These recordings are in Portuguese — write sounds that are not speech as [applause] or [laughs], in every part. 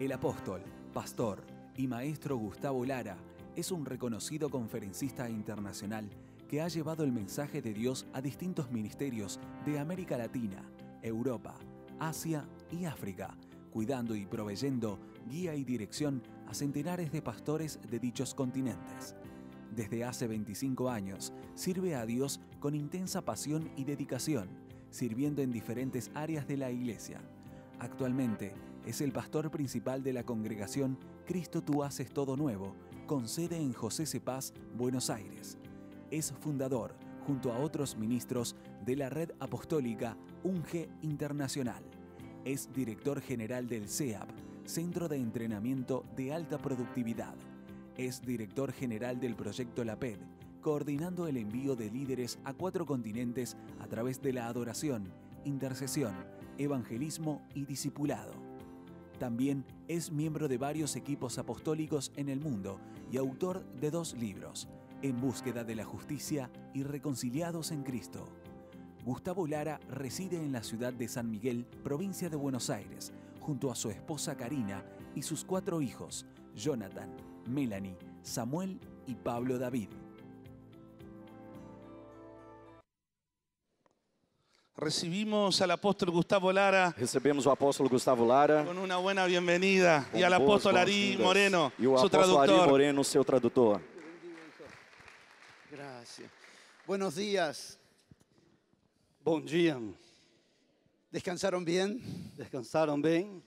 El apóstol, pastor y maestro Gustavo Lara es un reconocido conferencista internacional que ha llevado el mensaje de Dios a distintos ministerios de América Latina, Europa, Asia y África, cuidando y proveyendo guía y dirección a centenares de pastores de dichos continentes. Desde hace 25 años sirve a Dios con intensa pasión y dedicación, sirviendo en diferentes áreas de la Iglesia. Actualmente es el pastor principal de la congregación Cristo Tú Haces Todo Nuevo, con sede en José Cepaz, Buenos Aires. Es fundador, junto a otros ministros, de la red apostólica UNGE Internacional. Es director general del CEAP, Centro de Entrenamiento de Alta Productividad. Es director general del proyecto LAPED, coordinando el envío de líderes a cuatro continentes a través de la adoración, intercesión, evangelismo y discipulado. También es miembro de varios equipos apostólicos en el mundo y autor de dos libros, En búsqueda de la justicia y Reconciliados en Cristo. Gustavo Lara reside en la ciudad de San Miguel, provincia de Buenos Aires, junto a su esposa Karina y sus cuatro hijos, Jonathan, Melanie, Samuel y Pablo David. Recibimos al apóstol Gustavo Lara. Recibimos al apóstol Gustavo Lara. Con una buena bienvenida. y al apóstol Ari Moreno, e su traductor. Ari Moreno, su traductor. Gracias. Buenos días. Buen día. ¿Descansaron bien? ¿Descansaron bien?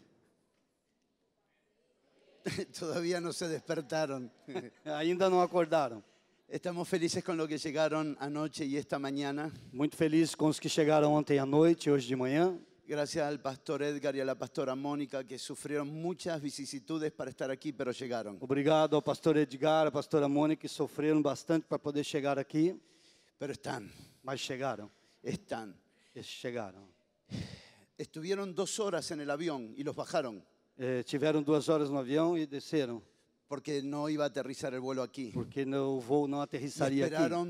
[laughs] Todavía no se despertaron. [laughs] Ainda no acordaron. Estamos felices con los que llegaron anoche y esta mañana. Muy feliz con los que llegaron ontem à hoy de mañana. Gracias al pastor Edgar y a la pastora Mónica que sufrieron muchas vicisitudes para estar aquí, pero llegaron. Obrigado al pastor Edgar, a la pastora Mónica que sufrieron bastante para poder llegar aquí, Pero están, mas llegaron? están. Estuvieron dos horas en el avión y los bajaron. Eh, dos horas en el avión y e desceram porque no iba a aterrizar el vuelo aquí. Porque no, o voo não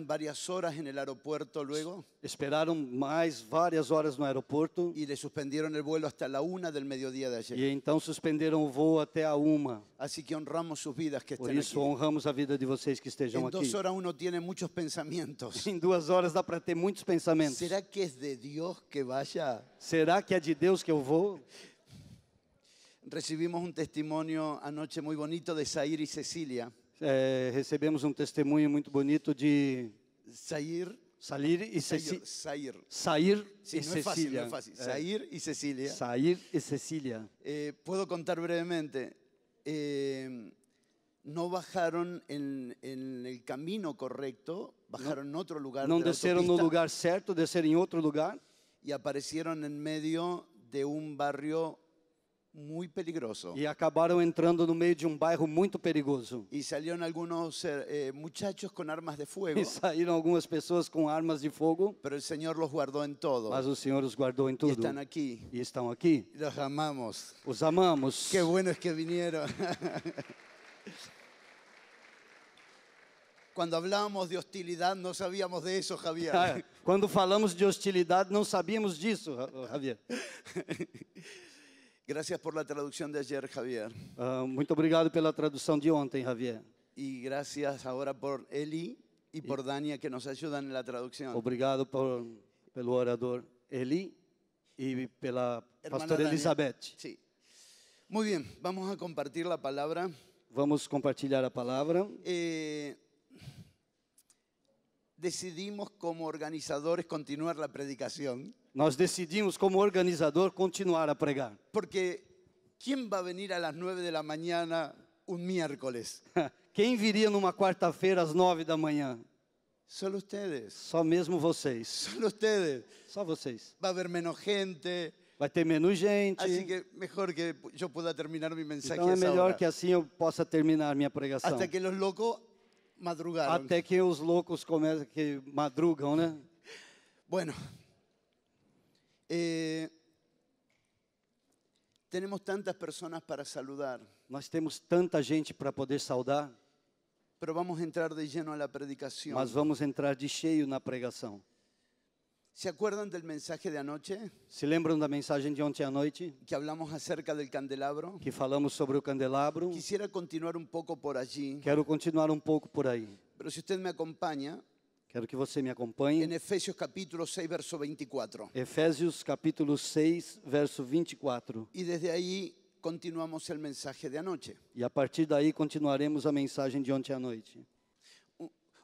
varias horas en el aeropuerto luego. esperaron más varias horas en el aeropuerto. Y le suspendieron el vuelo hasta la una del mediodía de ayer. Y entonces suspendieron el vuelo hasta a una. Así que honramos sus vidas que Por aquí. Por eso honramos la vida de vocês que aquí. En dos horas uno tiene muchos pensamientos. [laughs] En dos horas dá para tener muchos pensamientos. ¿Será que es de Dios que vaya? Será que es de Dios que yo vou? recibimos un testimonio anoche muy bonito de Zair y Cecilia. Eh, recibimos un testimonio muy bonito de Zair Salir y Cecilia. Sair. Sair sí, y no Cecilia. fácil, eh, eh, puedo contar brevemente. no bajaron en, el camino correcto, bajaron en otro lugar. No de en un lugar cierto, ser en otro lugar. Y aparecieron en medio de un barrio muy peligroso. y e acabaram entrando en meio de um bairro muy perigoso. Y salieron algunos eh, muchachos con armas de e fuego, saíram algumas pessoas com armas de fogo, pero el Señor los guardó en todo. mas o Senhor os guardou em Y están aquí. E estão aqui. Los amamos. Os amamos. Qué bueno es que vinieron. Cuando hablábamos de hostilidad no sabíamos de eso, Javier. Ah, cuando hablamos de hostilidad no sabíamos de eso Javier. [laughs] Gracias por la traducción de ayer, Javier. Uh, muito obrigado pela tradução de ontem, Javier. Y gracias ahora por Eli y por Dania que nos ayudan en la traducción. Obrigado por, pelo orador Eli y pela pastora Elizabeth. Sí. Muy bien, vamos a compartir la palabra. Vamos compartilhar a palavra. palabra. Eh, decidimos como organizadores continuar la predicación. Nos decidimos como organizador continuar a pregar. Porque ¿quién va a venir a las 9 de la mañana un miércoles? [laughs] Quem viria una cuarta feira às 9 da manhã? Só Sólo Só mesmo ustedes Só ustedes, va a haber menos gente. Va a tener menos gente. Así que mejor que yo pueda terminar mi mensaje. Es é que así yo pueda terminar mi pregação. Hasta que los locos. madrugaram. Até que os loucos começam que madrugam, né? Bueno, eh, temos tantas pessoas para saludar. Nós temos tanta gente para poder saudar. vamos entrar de Mas vamos entrar de cheio na pregação. ¿Se acuerdan del mensaje de anoche? Se de la mensaje de ontem à noite? Que hablamos acerca del candelabro. Que falamos sobre el candelabro. Quisiera continuar un poco por allí. Quiero continuar un um poco por ahí. Pero si usted me acompaña, quero que você me acompanhe. En Efesios capítulo 6 verso 24. Efesios capítulo 6 verso 24. E y desde ahí continuamos el mensaje de anoche. Y e a partir de ahí continuaremos a mensaje de ontem à noite.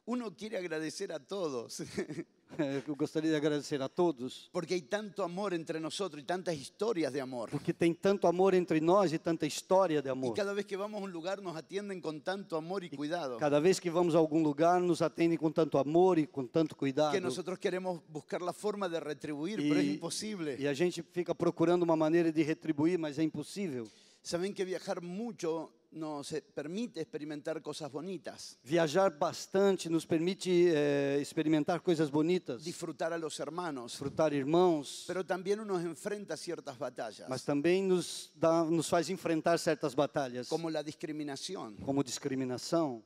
Uno quiere agradecer a todos. [laughs] [laughs] Eu gostaria de agradecer a todos. Porque há tanto amor entre nós e tantas histórias de amor. Porque tem tanto amor entre nós e tanta história de amor. E cada vez que vamos a um lugar nos atendem com tanto amor e, e cuidado. Cada vez que vamos a algum lugar nos atendem com tanto amor e com tanto cuidado. Que nós queremos buscar a forma de retribuir, mas é impossível. E a gente fica procurando uma maneira de retribuir, mas é impossível. Sabem que viajar muito nos permite experimentar coisas bonitas. Viajar bastante nos permite eh, experimentar coisas bonitas. Disfrutar a los hermanos. Disfrutar irmãos. Pero también nos enfrenta ciertas batallas. Mas também nos dá, nos faz enfrentar certas batalhas. Como a discriminação. Como discriminação.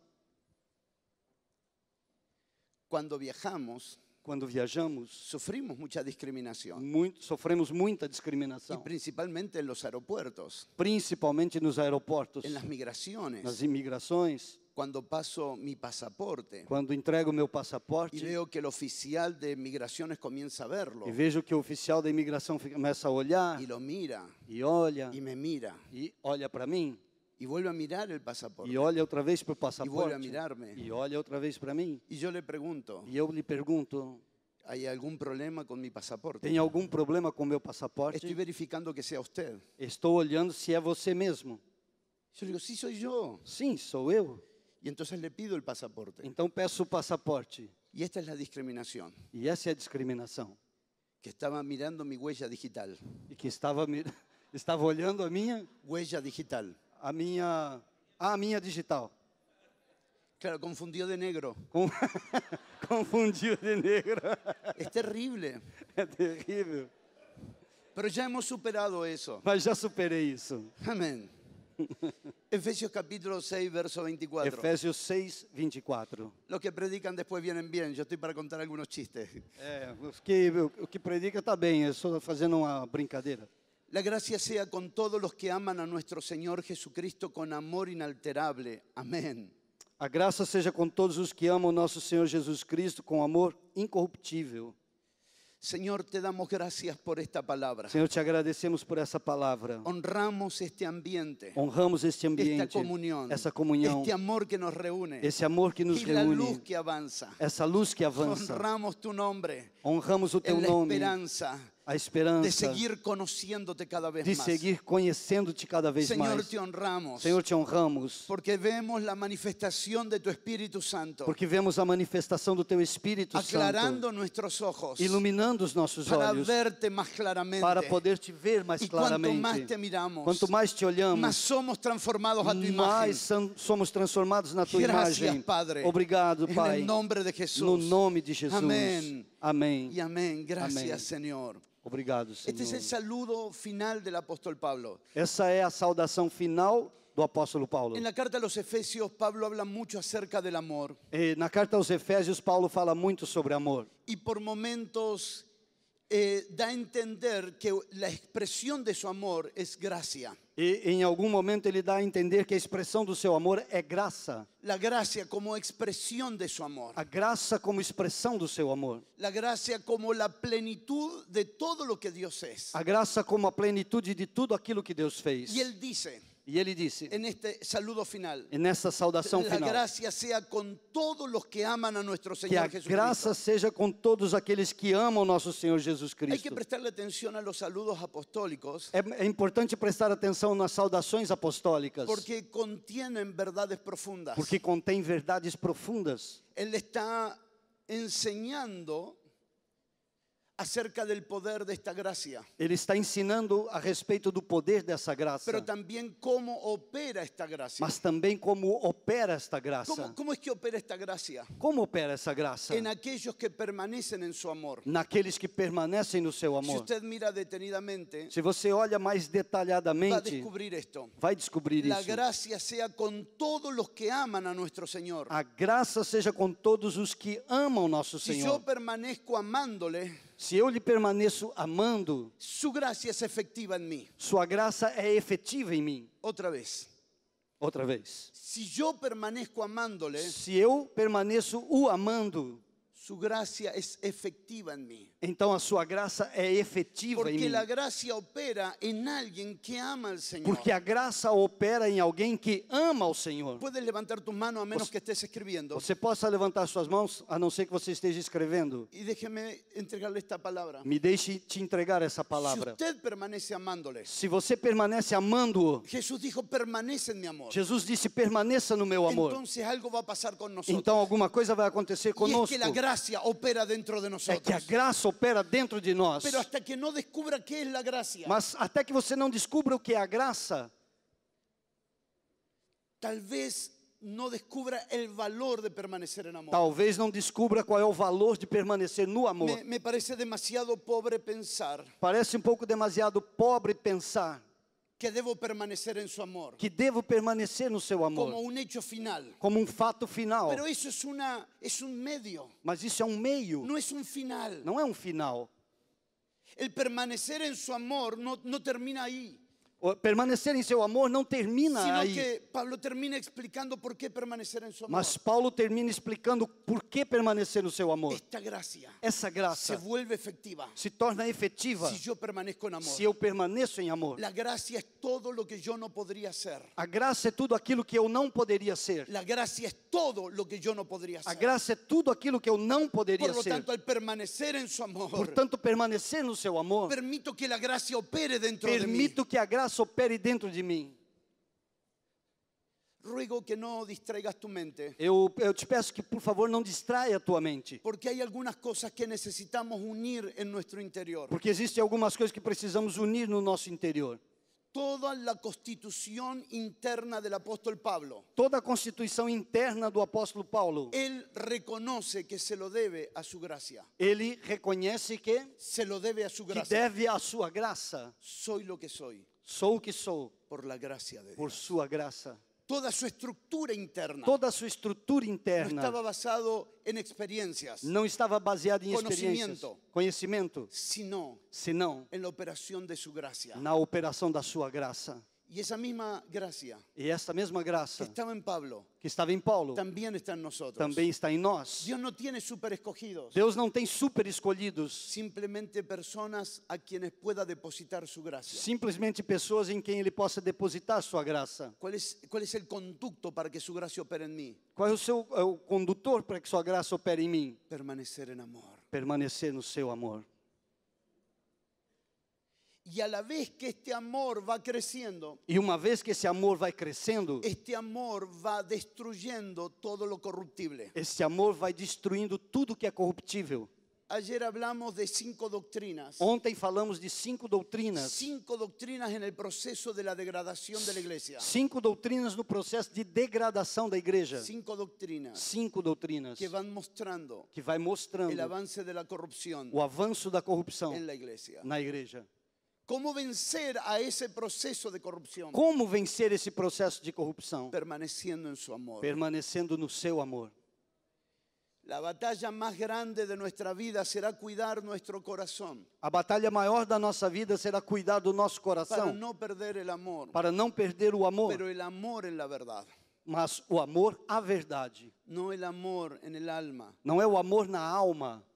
Quando viajamos quando viajamos, sofrimos muita discriminação. Muito, sofremos muita discriminação. E principalmente nos aeroportos. Principalmente nos aeroportos. Em las migrações Nas imigrações. Quando passo meu passaporte. Quando entrego meu passaporte. E vejo que o oficial de migrações começa a verlo. E vejo que o oficial da imigração começa a olhar. E lo mira. E olha. E me mira. E olha para mim. Y vuelve a mirar el pasaporte. Y olha vez para o vuelve a mirarme. Y olha outra vez para mí. Y yo le pregunto. Y e yo le pregunto. ¿Hay algún problema con mi pasaporte? ¿Tem algún problema con meu pasaporte? Estoy verificando que sea usted. Estoy olhando es usted você Yo Yo digo, sí, soy yo. Sí, soy eu. Y entonces le pido el pasaporte. Então peço o pasaporte. Y esta es la discriminación. Y e esta es la discriminación. Que estaba mirando mi huella digital. Y e que estaba [laughs] estava olhando a minha huella digital. a minha, a minha digital. Claro, confundiu de negro. Com... [laughs] confundiu de negro. É terrível. É terrível. Mas já hemos superado isso. Mas já superei isso. Amém. [laughs] Efésios capítulo 6, verso 24. Efésios 6, 24. Los que predican después vienen bien. Yo estoy para contar algunos chistes. É, os que, o que predica está bem. Eu estou fazendo uma brincadeira. La gracia sea con todos los que aman a nuestro Señor Jesucristo con amor inalterable, Amén. A gracia seja con todos los que amam a nuestro Señor Jesucristo con amor incorruptible. Señor, te damos gracias por esta palabra. Señor, te agradecemos por esa palabra. Honramos este ambiente. Honramos este ambiente. Esta comunión. Essa comunhão. Este amor que nos reúne. Ese amor que nos e reúne. luz que avanza. Esa luz que avança. Honramos tu nombre. Honramos o teu nome. esperança a esperança de seguir conhecendo-te cada vez mais. De seguir conhecendo-te cada vez Senhor, mais. Senhor, te honramos. Senhor, te honramos. Porque vemos a manifestação de teu Espírito Santo. Porque vemos a manifestação do teu Espírito aclarando Santo. Aclarando nossos olhos. Iluminando os nossos para olhos. Para ver-te mais claramente. Para poder te ver mais e claramente. quanto mais te miramos. Quanto mais te olhamos. Mais somos transformados à tua mais imagem. Mais somos transformados na tua Gracias, imagem. Padre. Obrigado, Pai. No nome de Jesus. No nome de Jesus. Amém. Amém. E Amém. Graças, Senhor. Obrigado, Senhor. Este é o saludo final do apóstolo Paulo. Essa é a saudação final do apóstolo Paulo. Na carta aos Efésios, Paulo habla muito acerca do amor. E eh, na carta aos Efésios, Paulo fala muito sobre amor. E por momentos eh, da a entender que a expressão de seu amor é graça. E em algum momento ele dá a entender que a expressão do seu amor é graça. A graça como expressão de seu amor. A graça como expressão do seu amor. A graça como a plenitude de tudo o que Deus é. A graça como a plenitude de tudo aquilo que Deus fez. E ele diz e ele disse, en este saludo final, nessa saudação la final, gracia seja com todos os que amam a nuestro que a Señor Jesucristo. graça seja com todos aqueles que amam nosso Senhor Jesus Cristo. Tem que prestar atenção aos saludos apostólicos É, é importante prestar atenção nas saudações apostólicas, porque contêm verdades profundas. porque contém verdades profundas. Ele está ensinando acerca del poder de esta gracia. Ele está ensinando a respeito do poder dessa graça. Pero también cómo opera esta gracia. Mas também como opera esta graça. ¿Cómo, cómo es que opera esta gracia? Como opera essa graça? En aquellos que permanecen en su amor. Naqueles que permanecem no seu amor. Si usted mira detenidamente, se você olha mais detalhadamente, va a descubrir esto. Vai descobrir La isso. La gracia sea con todos los que aman a nuestro Señor. A graça seja com todos os que amam nosso Senhor. Se eu permaneço amando-lhe se eu lhe permaneço amando, sua graça é efectiva em mim sua graça é efetiva em mim. outra vez. Outra vez. eu permaneço amando-lhe Se eu permaneço o amando, sua graça é efetiva em mim. Então a sua graça é efetiva Porque em mim. Porque a graça opera em alguém que ama o Senhor. Porque a graça opera em alguém que ama o Senhor. Pode levantar tua mão a menos você, que esteja escrevendo. Você possa levantar suas mãos a não ser que você esteja escrevendo. E deixe-me entregar esta palavra. Me deixe te entregar essa palavra. Se você permanece amándole. Se você permanece amando-o. Jesus disse permanece em meu amor. Jesus disse permaneça no meu amor. Então algo vai passar com nós. Então alguma coisa vai acontecer conosco. E é que a graça gracia opera dentro de nós. É que a graça opera dentro de nós. Pero hasta que no descubra qué es la gracia. Mas até que você não descubra o que é a graça, talvez não descubra o valor de permanecer en amor. Talvez não descubra qual é o valor de permanecer no amor. Me, me parece demasiado pobre pensar. Parece um pouco demasiado pobre pensar que devo permanecer em seu amor. Que devo permanecer no seu amor. Como um hecho final. Como um fato final. Pero isso é uma é um meio. Mas isso é um meio. Não é um final. Não é um final. O permanecer em seu amor não, não termina aí permanecer em seu amor não termina Sino aí. que Paulo termina explicando por que permanecer em seu amor. Mas Paulo termina explicando por que permanecer no seu amor. Esta graça. Essa graça. Se vuelve efetiva. Se torna efetiva. Se eu permaneço em amor. Se eu permaneço em amor. A graça é todo o que eu não poderia ser. A graça é tudo aquilo que eu não poderia ser. A graça é todo o que eu não poderia ser. A graça é tudo aquilo que eu não poderia ser. Portanto, tanto, permanecer em seu amor. Portanto, permanecer no seu amor. Permito que a graça opere dentro de mim. Permito que a graça paz opere dentro de mim. Ruego que não distraigas tu mente. Eu, eu te peço que por favor não distraia a tua mente. Porque há algumas coisas que necessitamos unir em nosso interior. Porque existem algumas coisas que precisamos unir no nosso interior. Toda a constituição interna do apóstolo Pablo. Toda a constituição interna do apóstolo Paulo. Ele reconhece que se lo deve a sua graça. Ele reconhece que se lo deve a sua graça. Que deve a sua graça. Soy o que sou. Sou o que sou por la gracia de Dios. por sua graça. Toda sua estrutura interna Toda sua estrutura interna. Não estava baseado em experiências. não estava baseado em Conhecimento. conhecimento, Senão. senão Na operação de sua graça. na operação da sua graça. Y esa misma gracia e esta mesma graça que estaba en Pablo, que estava em Paulo también está en nosotros. também está em nós. Dios no tiene super escogidos, Deus não tem super escolhidos, simplemente personas a quienes pueda depositar su gracia. simplesmente pessoas em quem ele possa depositar sua graça. ¿Cuál es, cuál es el conducto para que su gracia opere en mí? Qual é o seu é condutor para que sua graça opere em mim? Permanecer en amor. Permanecer no seu amor. E a la vez que este amor va creciendo, e uma vez que esse amor vai crescendo, este amor va destruyendo todo lo corruptible. Este amor vai destruindo tudo que é corruptível. Ayer hablamos de cinco doutrinas. Ontem falamos de cinco doutrinas. Cinco doutrinas en el proceso de la degradación de la iglesia. Cinco doutrinas no processo de degradação da igreja. Cinco doutrinas. Cinco doutrinas que van mostrando que vai mostrando o avanço da corrupção. O avanço da corrupção na igreja. Como vencer a esse processo de corrupção? Como vencer esse processo de corrupção? Permanecendo em seu amor. Permanecendo no seu amor. A batalha mais grande de nossa vida será cuidar nosso coração. A batalha maior da nossa vida será cuidar do nosso coração. Para não perder o amor. Para não perder o amor. Pero el amor en la verdad. Mas o amor à verdade. Não o amor en alma. Não é o amor na alma.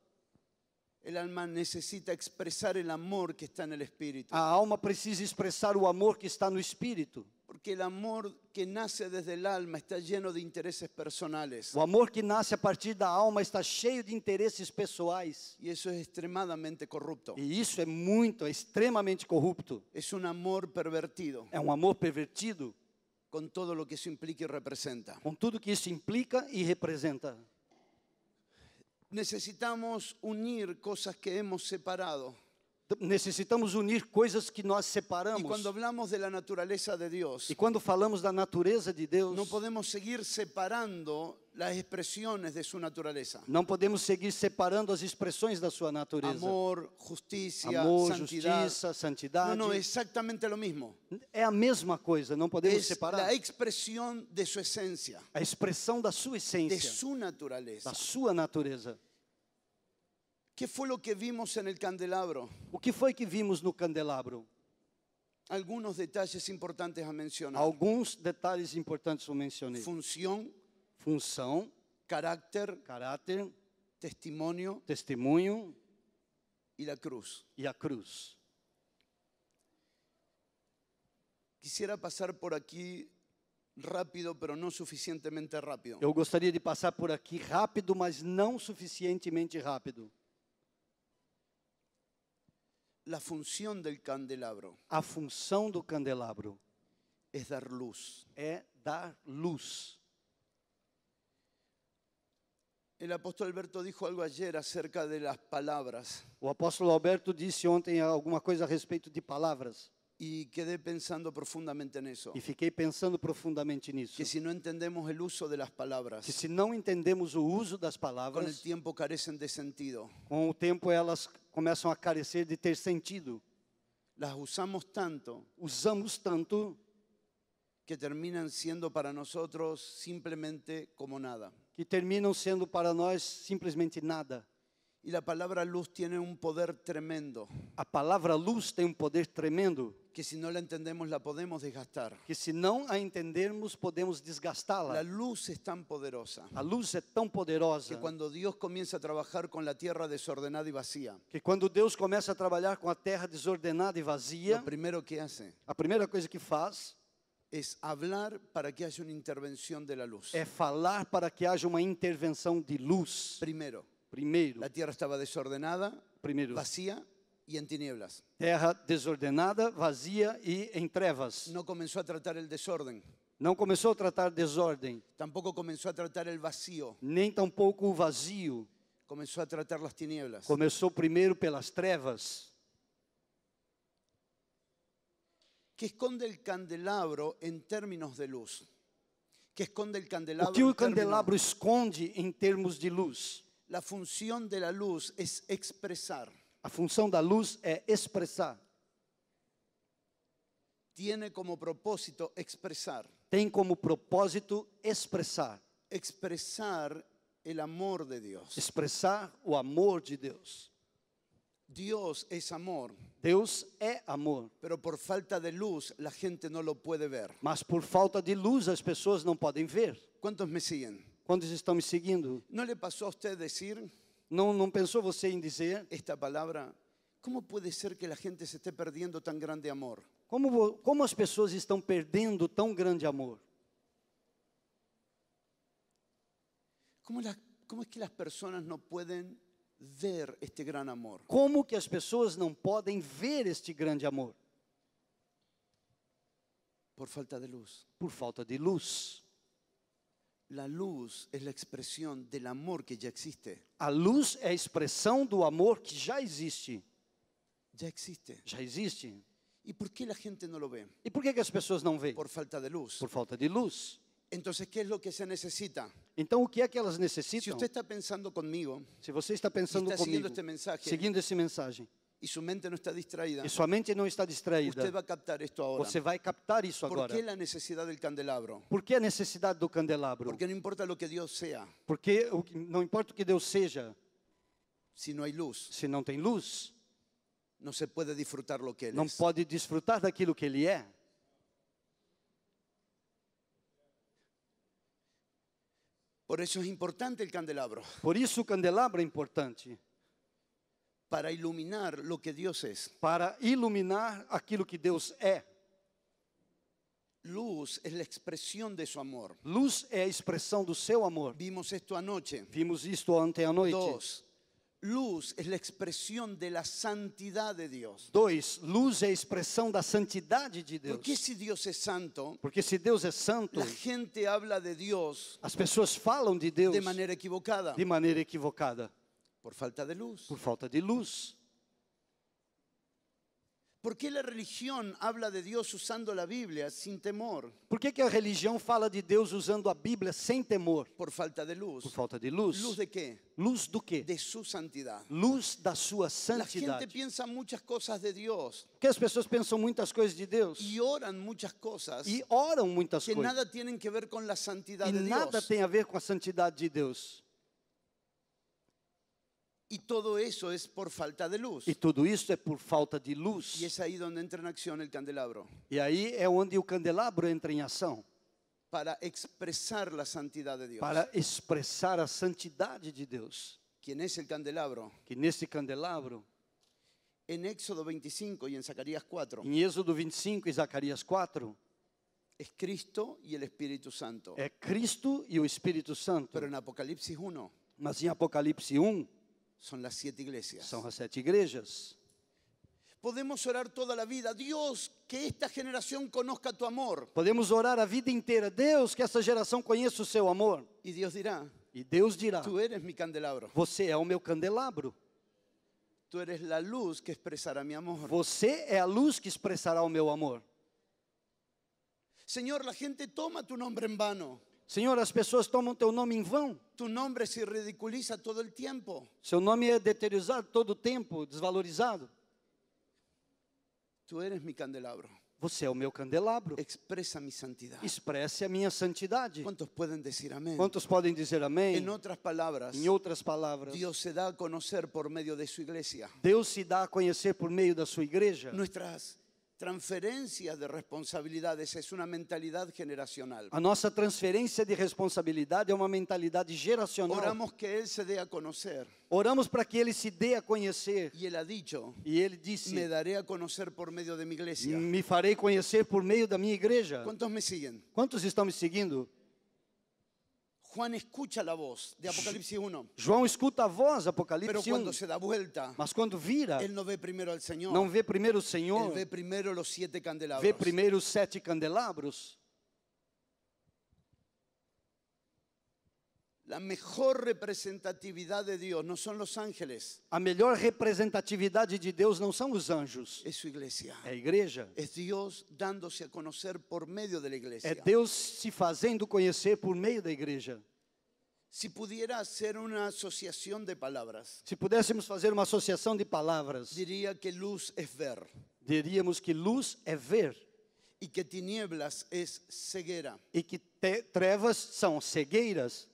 El alma necesita expresar el amor que está en el espíritu. A alma precisa expressar o amor que está no espírito. Porque el amor que nace desde el alma está lleno de intereses personales. O amor que nace a partir da alma está cheio de intereses pessoais. y eso es extremadamente corrupto. Y eso es muito, extremadamente corrupto. Es un amor pervertido. Es un um amor pervertido. con todo lo que eso implica y representa. Com tudo que isso implica e representa necesitamos unir cosas que hemos separado. Necessitamos unir coisas que nós separamos. E quando falamos da natureza de Deus, e quando falamos da natureza de Deus, não podemos seguir separando as expressões de sua natureza. Não podemos seguir separando as expressões da sua natureza. Amor, justiça, Amor, santidade. justiça, santidade. Não, não, exatamente o mesmo. É a mesma coisa, não podemos é separar. A expressão de sua essência. A expressão da sua essência. De sua natureza. Da sua natureza. ¿Qué fue lo que vimos en el candelabro? O qué foi que vimos no candelabro? Algunos detalles importantes a mencionar. Alguns detalhes importantes eu mencionei. Función, função, carácter, carácter. Testimonio, testemunho Y la cruz. Y e a cruz. Quisiera pasar por aquí rápido, pero no suficientemente rápido. Eu gostaria de passar por aqui rápido, mas não suficientemente rápido. La función del candelabro A função do candelabro es dar luz. é dar luz. El apóstol Alberto dijo algo ayer acerca de las palabras. O apóstolo Alberto disse ontem alguma coisa a respeito de palavras. Y quedé pensando profundamente en eso. y e fiquei pensando profundamente nisso. Que si no entendemos el uso de las palabras, que si não entendemos o uso das palavras, con el tiempo carecen de sentido. Com o tempo elas começam a carecer de ter sentido. Las usamos tanto, usamos tanto que terminan siendo para nosotros simplemente como nada. Que terminam sendo para nós simplesmente nada. Y la palabra luz tiene un poder tremendo. La palabra luz tiene un um poder tremendo. Que si no la entendemos, la podemos desgastar. Que si no la entendemos podemos desgastarla. la luz es tan poderosa. La luz es tan poderosa. Que cuando Dios comienza a trabajar con la tierra desordenada y vacía. Que cuando Dios comienza a trabajar con la tierra desordenada y e vacía. ¿Lo primero que hace. La primera cosa que faz es hablar para que haya una intervención de la luz. Es falar para que haya una intervención de luz. Primero. Primeiro, a Terra estava desordenada, primeiro, vazia e em tinieblas. terra desordenada, vazia e em trevas. Não começou a tratar o desordem. Não começou a tratar desordem, Tampouco começou a tratar o vazio. nem tampouco o vazio. começou a tratar as tinieblas. Começou primeiro pelas trevas, que esconde o candelabro em termos de luz. Que esconde o candelabro. o que o en términos- candelabro esconde em termos de luz. La función de la luz es expresar. La función de la luz es expresar. Tiene como propósito expresar. Tiene como propósito expresar. Expresar el amor de Dios. Expresar o amor de Dios. Dios es amor. Dios es amor. Pero por falta de luz la gente no lo puede ver. Mas por falta de luz las personas no pueden ver. ¿Cuántos me siguen? Quantos estão me seguindo? Não lhe passou a você dizer? Não, não pensou você em dizer esta palavra? Como pode ser que a gente se esteja perdendo tão grande amor? Como, como as pessoas estão perdendo tão grande amor? Como, la, como é que as pessoas não podem ver este grande amor? Como que as pessoas não podem ver este grande amor? Por falta de luz. Por falta de luz. La luz es la expresión del amor que ya existe. A luz é a expressão do amor que já existe. Já existe. Já existe. E por que a gente não lo vê? E por que, que as pessoas não vê? Por falta de luz. Por falta de luz. Entonces, ¿qué es lo que se necesita? Então o que é que elas necessitam? Se você está pensando comigo, se você está pensando está comigo, seguindo, este mensagem, seguindo esse mensagem, e sua mente não está distraída. E sua mente não está distraída. Você vai captar isto agora. Você vai captar isso agora. Por que a necessidade do candelabro? Por que a necessidade do candelabro? Porque não importa o que Deus seja. Porque não importa o que Deus seja. Se não há luz. Se não tem luz. Não se pode disfrutar lo que ele. Não é. pode desfrutar daquilo que ele é. Por isso é importante o candelabro. Por isso o candelabro é importante para iluminar o que Deus é, Para iluminar aquilo que Deus é. Luz é a expressão de seu amor. Luz é a expressão do seu amor. Vimos isto noite. Vimos isto ontem à noite. Dois. Luz é a expressão da santidade de Deus. Dois. Luz é a expressão da santidade de Deus. Porque se Deus é santo, porque se Deus é santo, a gente habla de Deus. As pessoas falam de Deus de maneira equivocada. De maneira equivocada. Por falta de luz. Por falta de luz. Por que a religião habla de Deus usando a Bíblia sem temor? Por que, que a religião fala de Deus usando a Bíblia sem temor? Por falta de luz. Por falta de luz. Luz de quê? Luz do quê? De sua santidade. Luz da sua santidade. A gente pensa muitas coisas de Deus. Que as pessoas pensam muitas coisas de Deus. E oram muitas coisas. E oram muitas que coisas. Que nada têm a ver com a santidade e de Deus. E nada tem a ver com a santidade de Deus. Y todo eso es por falta de luz. Y e todo esto es por falta de luz. Y es ahí donde entra en acción el candelabro. Y e ahí es donde el candelabro entra en em ação. Para expresar la santidad de Dios. Para expresar a santidad de Deus. es el candelabro. Que nesse candelabro. en Éxodo 25 y en Zacarías 4. En Éxodo 25 y Zacarías 4. Es Cristo y el Espíritu Santo. Es Cristo y e o Espíritu Santo. Pero en Apocalipsis 1. Mas em Apocalipsis 1. Um, son las siete iglesias. Son las siete iglesias. Podemos orar toda la vida. Dios, que esta generación conozca tu amor. Podemos orar a vida inteira. Dios, que esta generación conheça o seu amor. Y Dios dirá, E Dios dirá: tú eres mi candelabro. Você é o meu candelabro. Tú eres la luz que expresará mi amor. Você é a luz que expressará o meu amor. Señor, la gente toma tu nombre en vano. Senhor, as pessoas tomam teu nome em vão. Tu nome se ridiculiza todo o tempo. Seu nome é deteriorizado todo o tempo, desvalorizado. Tu eres mi candelabro. Você é o meu candelabro. Expressa minha santidade. Expresse a minha santidade. Quantos podem dizer amém? Quantos podem dizer amém? Em outras palavras. Em outras palavras. Deus se dá a conhecer por meio de sua igreja. Deus se dá a conhecer por meio da sua igreja. Nuestras transferência de responsabilidades é uma mentalidade generacional. A nossa transferência de responsabilidade é uma mentalidade geracional. Oramos que ele se dê a conhecer. Oramos para que ele se dê a conhecer. E ele ha dicho, E ele disse: Me darei a conhecer por meio de minha igreja. Me farei conhecer por meio da minha igreja. Quantos me seguem? Quantos estão me seguindo? Juan escucha la voz de Apocalipsis 1. João escuta a voz Apocalipse Pero 1. se da vuelta, Mas quando vira, él no ve primero al Señor. não vê primeiro o Senhor, Él ve primero los siete vê primeiro os sete candelabros. a melhor representatividade de Deus não são os ángeles. A melhor representatividade de Deus não são os anjos. é su igreja É a igreja. é Deus dando-se a conhecer por meio da igreja É Deus se fazendo conhecer por meio da igreja. Se pudiera ser uma associação de palavras Se pudéssemos fazer uma associação de palavras, diria que luz é ver diríamos que luz é ver e que tinieblas é cegueira e que trevas são cegueiras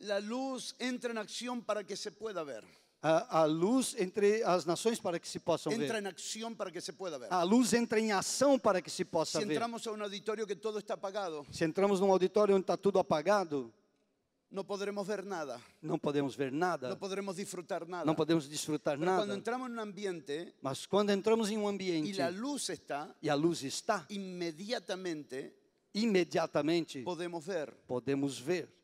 la luz entra en acción para que se pueda ver. A, a, luz entre as nações para que se possam entra ver. Entra em ação para que se pueda ver. A luz entra em ação para que se possa ver. Se entramos a um auditório que todo está apagado. Se entramos num auditório onde está tudo apagado, não poderemos ver nada. Não podemos ver nada. Não poderemos disfrutar nada. Não podemos disfrutar Pero nada. Quando entramos num ambiente, mas quando entramos em um ambiente e a luz está, e a luz está, imediatamente, imediatamente podemos ver. Podemos ver.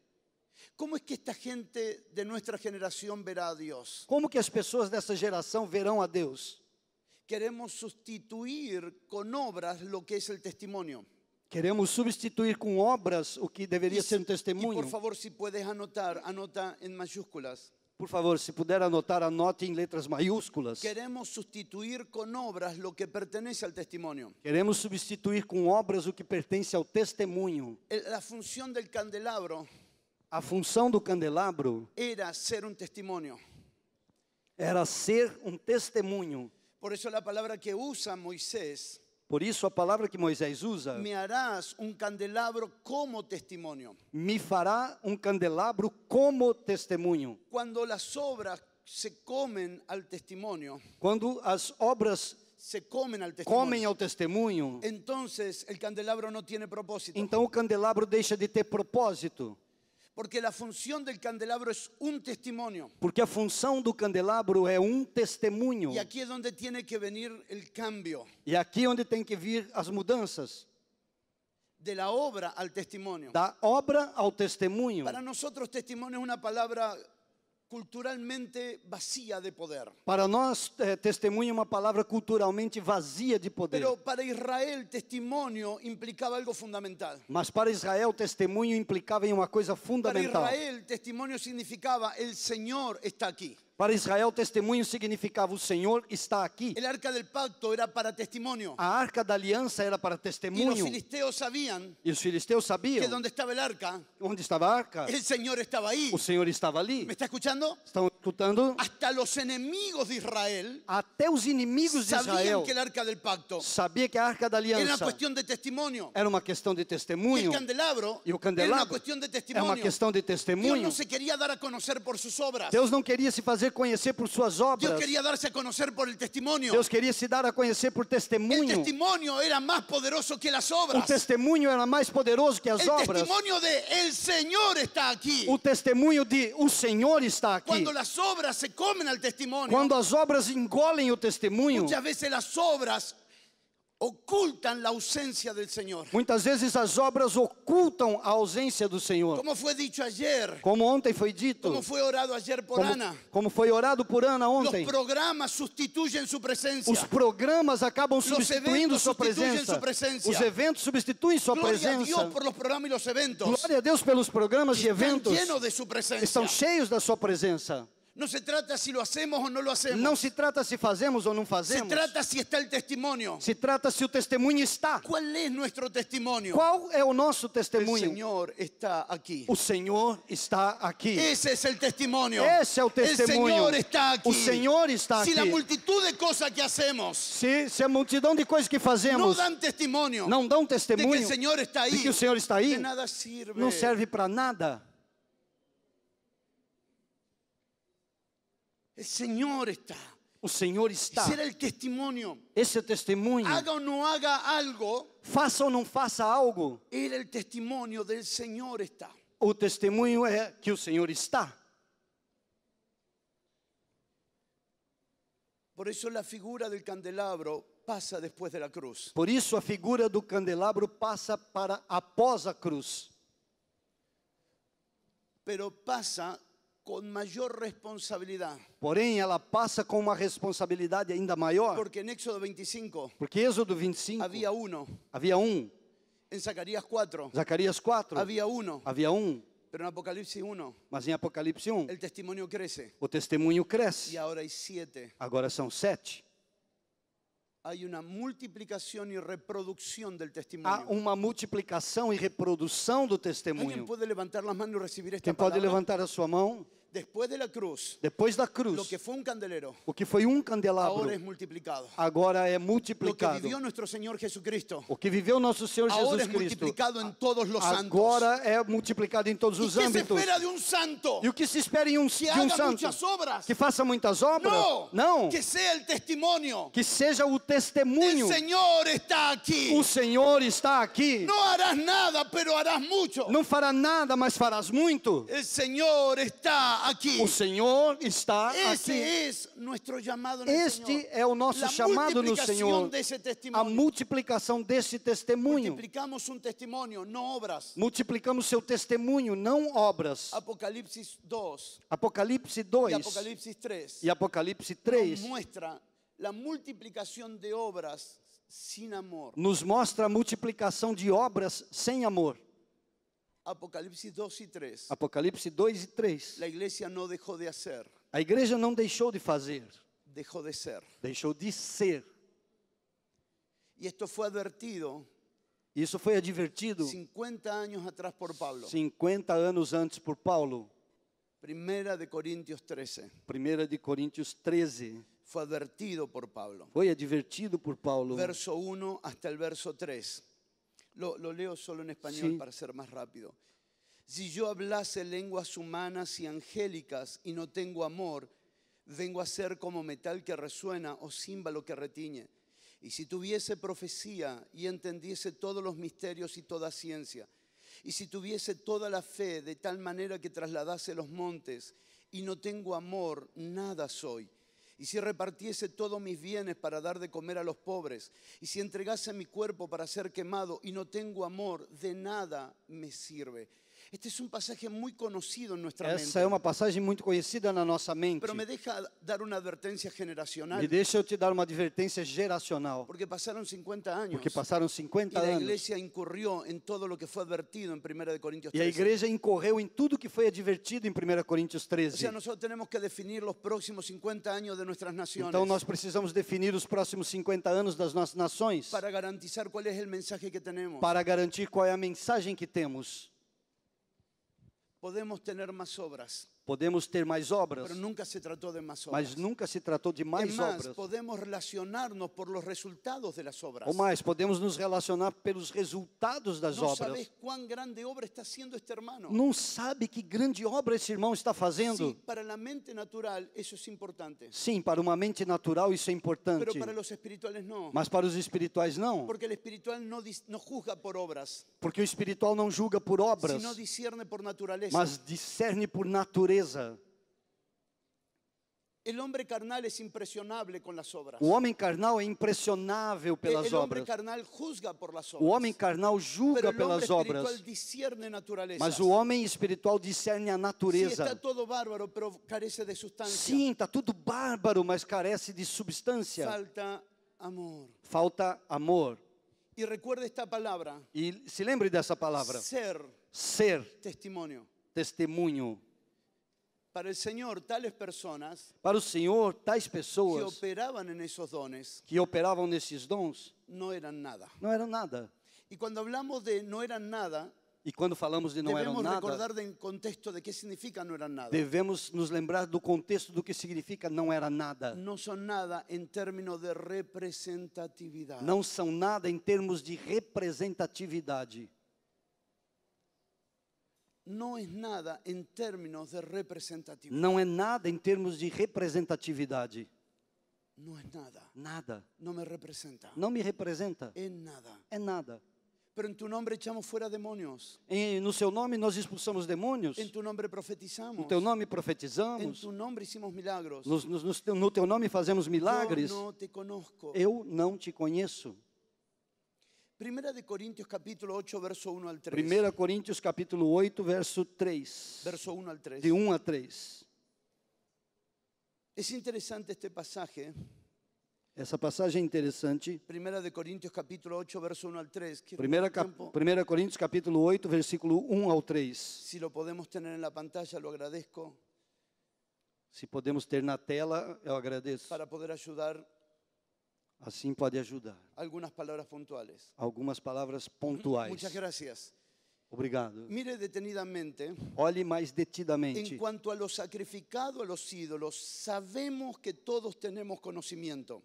¿Cómo es que esta gente de nuestra generación verá a Dios? Como que las personas de dessa generación verán a Dios? Queremos sustituir con obras lo que es el testimonio. Queremos substituir com obras o que deveria ser un um testimonio. por favor, si puedes anotar, anota en mayúsculas. Por favor, si pudiera anotar, anote en em letras mayúsculas. Queremos sustituir con obras lo que pertenece al testimonio. Queremos substituir com obras o que pertence ao testemunho. La función del candelabro A função do candelabro era ser um testemunho. Era ser um testemunho. Por isso a palavra que usa Moisés. Por isso a palavra que Moisés usa. Me harás um candelabro como testemunho. Me fará um candelabro como testemunho. Quando as obras se comem ao testemunho. Quando as obras se comem ao testemunho. Comem ao testemunho. Então o candelabro não tem propósito. Então o candelabro deixa de ter propósito. Porque la función del candelabro es un testimonio. Porque a función del candelabro es un um testimonio. Y aquí es donde tiene que venir el cambio. y e es donde tienen que vir las mudanzas. de la obra al testimonio. Da obra al testimonio. Para nosotros testimonio es una palabra culturalmente vacía de poder. Para nosotros, testimonio es una palabra culturalmente vacía de poder. Pero para Israel, testimonio implicaba algo fundamental. Mas para Israel, em testimonio implicaba uma fundamental. Para Israel, testemunho significava: "El Señor está aquí. Para Israel, testemunho significava o Senhor está aqui. El arca del pacto era para testimonio. A arca da aliança era para testemunho. E os filisteus sabiam. E os filisteus sabiam. Que onde estava el arca? Onde estava a arca? El Senhor estava aí. O Senhor estava ali. Me está escutando? Estão escutando? Hasta los enemigos de Israel. Até os inimigos de Israel. Sabiam que el arca del pacto. Sabia que a arca da aliança. Era uma questão de testemunho. Era uma questão de testemunho. E o candelabro. E o candelabro. Era é uma questão de testemunho. Era uma questão de testemunho. Deus não se queria dar a conhecer por suas obras. Deus não queria se fazer fazer conhecer por suas obras. Deus queria dar-se a conhecer por el testemunho Deus queria se dar a conhecer por testemunho. o testemunho era mais poderoso que as obras. O testemunho era mais poderoso que as el obras. o testemunho de el Senhor está aqui O testemunho de o Senhor está aqui. Quando as obras se comem ao testemunho. Quando as obras engolem o testemunho. Muitas vezes as obras ocultam a ausência do Senhor. Muitas vezes as obras ocultam a ausência do Senhor. Como foi dito ayer. Como ontem foi dito. Como foi orado ayer por como, Ana. Como foi orado por Ana ontem. Os programas substituem sua presença. Os programas acabam substituindo sua presença. Os eventos substituem sua presença. Glória a Deus por programas e os eventos. Glória a Deus pelos programas e, eventos. Estão cheios da sua presença. Não se trata se lo hacemos ou não lo hacemos. Não se trata se fazemos ou não fazemos. Se trata se está o testemunho. Se trata se o testemunho está. Qual é nosso testemunho? Qual é o nosso testemunho? O Senhor está aqui. O Senhor está aqui. Esse é o testemunho. Esse é o testemunho. O Senhor está aqui. O Senhor está aqui. Se a multidão de coisas que hacemos. Se, se a multidão de coisas que fazemos. Não dão testemunho. Não dão testemunho. De que o Senhor está aí. De que o Senhor está aí. De nada serve. Não serve para nada. El Señor está. O Señor está. Será o testimonio ese Haga o no haga algo. Faça o não faça algo. Era el testimonio del Señor está. O testemunho que o Señor está. Por eso la figura del candelabro pasa después de la cruz. Por eso la figura del candelabro pasa para após a cruz. Pero pasa. com maior responsabilidade. Porém, ela passa com uma responsabilidade ainda maior. Porque em Êxodo 25. Porque Éxodo 25. Havia um. Havia um. Em Zacarias 4. Zacarias 4. Havia um. Havia um. Pero en Apocalipse 1, Mas em Apocalipse 1, o testemunho cresce. O testemunho cresce. E agora há sete. Agora são sete. Há uma multiplicação e reprodução do testemunho. Alguém pode levantar e receber esta Quem pode levantar a sua mão? Después de la cruz, depois da cruz, lo que fue un candelero, o que foi um candelabro, ahora es multiplicado. Agora é multiplicado. Lo que vivió nuestro Señor Jesucristo, o que viveu nosso Senhor ahora Jesus es Cristo, multiplicado en todos los santos. agora é multiplicado em todos os ¿Y qué se espera de un santo? E o que se espera em um, Que de um haga muchas obras. Que faça muitas obras? No, Não. que sea el testimonio. Que seja o testemunho. El Señor está aquí. O Senhor está aqui. No harás nada, pero harás mucho. Não fará nada, mas farás muito. El Señor está aqui. O Senhor está aqui. É este é o nosso chamado no Senhor. A multiplicação desse testemunho. Multiplicamos um testemunho, não obras. Multiplicamos seu testemunho, não obras. Apocalipse 2. Apocalipse 2. E Apocalipse 3. E Apocalipse 3. Mostra a multiplicação de obras sem amor. Nos mostra a multiplicação de obras sem amor. Apocalipse 2 e 3. Apocalipse 2 e 3. A igreja não deixou de fazer. A igreja não deixou de fazer. Deixou de ser. Deixou de ser. E isto foi advertido. Isso foi advertido 50 anos atrás por Paulo. 50 anos antes por Paulo. Primeira de Coríntios 13. Primeira de Coríntios 13. Foi advertido por Paulo. Foi advertido por Paulo. Verso 1 até o verso 3. Lo, leo solo en español para ser más rápido. Si yo hablase lenguas humanas y angélicas y no tengo amor, vengo a ser como metal que resuena o címbalo que retiñe. Y si tuviese profecía y entendiese todos los misterios y toda ciencia, y si tuviese toda la fe de tal manera que trasladase los montes, y no tengo amor, nada soy y si repartiese todos mis bienes para dar de comer a los pobres, y si entregase mi cuerpo para ser quemado y no tengo amor, de nada me sirve. Este es un pasaje muy conocido en nuestra mente. Essa é uma passagem muito conhecida na nossa mente. Pero me deja dar una advertencia generacional. Me deixa eu te dar uma advertência geracional. Porque pasaron 50 años. Porque passaram 50 anos. E a igreja incorreu em todo lo que foi advertido em de Coríntios 13. E a igreja incorreu em tudo que foi advertido em 1 Coríntios 13. Ou nós temos que definir os próximos 50 anos de nossas nações. Então nós precisamos definir os próximos 50 anos das nossas nações. Para garantizar qual é o mensagem que temos. Para garantir qual é a mensagem que temos. podemos tener más obras. Podemos ter mais obras. Pero nunca se trató de más obras. Mas nunca se tratou de mais más, obras. podemos relacionarnos por los resultados de las obras. Ou mais, podemos nos relacionar pelos resultados das Não obras. Sabes quão grande obra está sendo este irmão? Não sabe que grande obra esse irmão está fazendo. Sim, para a mente natural isso é importante. Sim, para uma mente natural isso é importante. Pero para los espirituales não. Mas para os espirituais não. Porque o espiritual não, não julga por obras. Porque o espiritual não julga por obras. Sino discierne por natureza. Mas discerne por natureza natureza. El hombre carnal es impresionable con las obras. O homem carnal é impressionável pelas el, el obras. Carnal juzga por las obras. O homem carnal julga pelas obras. Mas o homem espiritual discerne a natureza. Sim, está tudo bárbaro, pero carece de Sim, está tudo bárbaro, mas carece de substância. Falta amor. Falta amor. E recuerde esta palavra. E se lembre dessa palavra. Ser. Ser. Testemunho. Testemunho. Para el Señor, tales personas Para o Senhor, tais que pessoas operaban en esos dones que operavam nesses dons no eran nada. não eram nada. Y cuando hablamos de no eran nada, E quando falamos de não eram debemos nada, recordar del contexto de qué significa no eran nada. devemos nos lembrar do contexto do que significa não era nada. No son nada en términos de representatividad. Não são nada em termos de representatividade não é nada em termos de representatividade. Não é nada em termos de representatividade. Não é nada. Nada. Não me representa. Não me representa. É nada. É nada. Pero em tu nome echamos fora demônios. E no seu nome nós expulsamos demônios. Em tu nome profetizamos. No teu nome profetizamos. Em tu nome hicimos milagros. Nos, nos, no teu nome fazemos milagres. Eu não te conheço. Eu não te conheço. Primera de Corintios capítulo 8, verso 1 al 3. De Corintios capítulo 8, verso 3. Verso 1 al 3. De 1 a 3. Es interesante este pasaje. pasaje es interesante. Primera de Corintios, capítulo 8, verso 1 al 3. Primera de Corintios, capítulo 8, versículo 1 al 3. Si lo podemos tener en la pantalla, lo agradezco. Si podemos en la tela, lo agradezco. Para poder ayudar. Assim pode ajudar. Algumas palavras pontuais. Algumas palavras pontuais. muitas graças Obrigado. Mire detenidamente. Olhe mais detidamente. Em quanto a lo sacrificado a los ídolos, sabemos que todos tenemos conhecimento.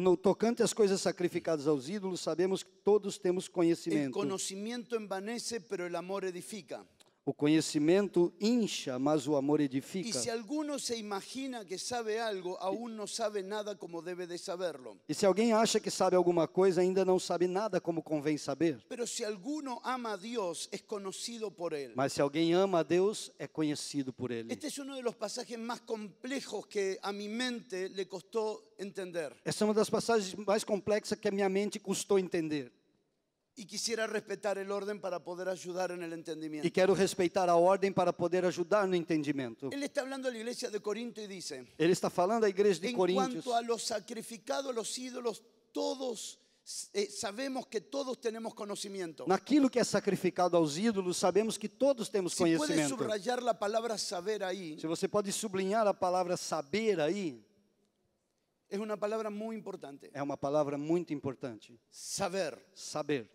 no tocante às coisas sacrificadas aos ídolos, sabemos que todos temos conhecimento. O conhecimento envanece, pero el amor edifica. O conhecimento incha, mas o amor edifica. E se algum se imagina que sabe algo, aún não sabe nada como deve de saberlo. E se alguém acha que sabe alguma coisa, ainda não sabe nada como convém saber. Pero se alguno ama a Dios, es conocido por él. Mas se alguém ama a Deus, é conhecido por ele. Este é um dos passagens mais complexos que a minha mente le costó entender. Essa é uma das passagens mais complexas que a minha mente custou entender. E quisiera respeitar o orden para poder ajudar no entendimento. E quero respeitar a ordem para poder ajudar no entendimento. Ele está falando à igreja de Corinto e diz: Ele está falando à igreja de Corinto. Quanto a los sacrificados, los ídolos, todos eh, sabemos que todos temos conhecimento. Naquilo que é sacrificado aos ídolos, sabemos que todos temos conhecimento. Se pode subrayar a palavra saber aí. Se você pode sublinhar a palavra saber aí. É uma palavra muito importante. É uma palavra muito importante. Saber. Saber.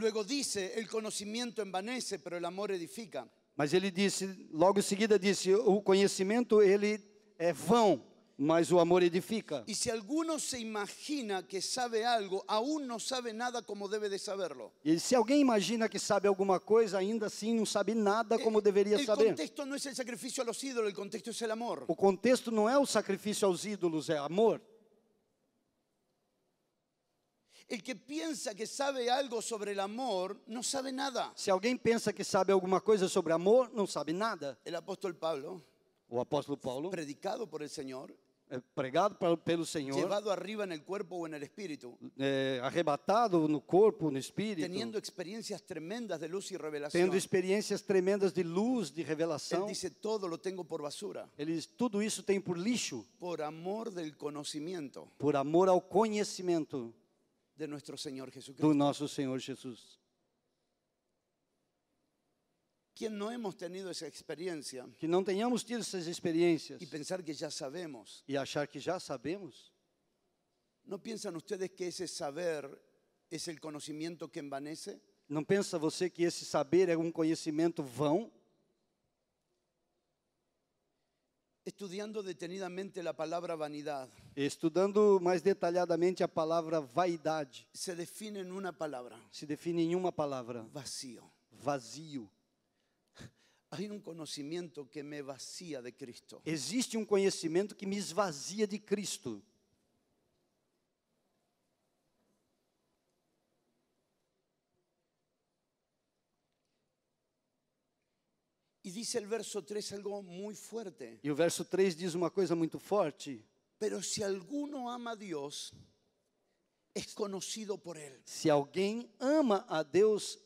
Luego dice, el conocimiento envanece, pero el amor edifica. Mas ele disse, logo em seguida disse, o conhecimento ele é vão, mas o amor edifica. E se algum se imagina que sabe algo, aún não sabe nada como deve de saberlo. E se alguém imagina que sabe alguma coisa, ainda assim não sabe nada como eh, deveria El saber. contexto não é o sacrifício aos ídolos, o contexto é o amor. O contexto não é o sacrifício aos ídolos, é amor. El que piensa que sabe algo sobre el amor no sabe nada. Si alguien piensa que sabe alguna cosa sobre amor, no sabe nada. El apóstol Pablo, o apóstol Pablo. predicado por el Señor, eh, pregado pelo señor. llevado arriba en el cuerpo o en el espíritu, eh, arrebatado no en el espíritu. teniendo experiencias tremendas de luz y revelación, tendo experiencias tremendas de luz, de revelación. Él dice todo lo tengo por basura. Él dice todo eso tem por lixo. Por amor del conocimiento. Por amor al conocimiento. de nuestro Señor Jesucristo. do nosso Senhor Jesus. Quien no hemos tenido esa experiencia Que não tenhamos tido essas experiências y pensar que ya sabemos, e achar que já sabemos. ¿no piensan ustedes que ese saber es el conocimiento que envanece? Não pensa você que esse saber é um conhecimento vão? Estudiando detenidamente a palavra vanidade. Estudando mais detalhadamente a palavra vaidade. Se define em uma palavra. Se define em uma palavra. Vazio. Vazio. Há um conhecimento que me vacia de Cristo. Existe um conhecimento que me esvazia de Cristo. E diz o verso 3 algo muito forte. E o verso 3 diz uma coisa muito forte. Pero se alguno ama a Deus, é conhecido por ele. Se alguém ama a Deus,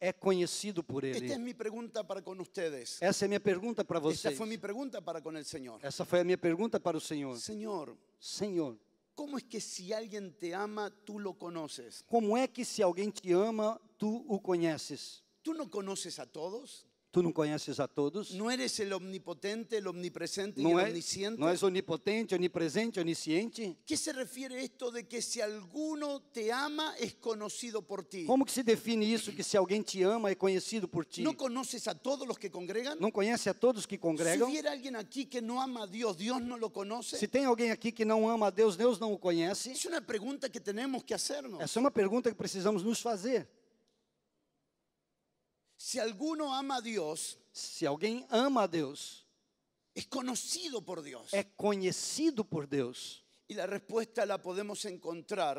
é conhecido por ele. Esta é minha pergunta para com vocês. Essa é minha pergunta para vocês. Esta foi minha pergunta para com o Senhor. Essa foi a minha pergunta para o Senhor. Senhor, Senhor, como é que se alguém te ama, tu o conheces? Como é que se alguém te ama, tu o conheces? Tu não conheces a todos? Tu não conheces a todos. Não eres el omnipotente, el omnipresente y não é, omnisciente. Não és onipotente, onipresente, onisciente. Que se refere esto de que si alguno te ama es conocido por ti? Como que se define isso que se alguém te ama é conhecido por ti? Não conheces a todos los que congregan? Não conhece a todos que congregam? Si hubiera alguien aquí que no ama a Dios, Dios no lo conoce. Se tem alguém aqui que não ama a Deus, Deus não o conhece. É uma pergunta que temos que hacernos. Essa é uma pergunta que precisamos nos fazer. Si alguno ama a Dios, si alguien ama a Dios, es conocido por Dios. Es conocido por Dios. Y la respuesta la podemos encontrar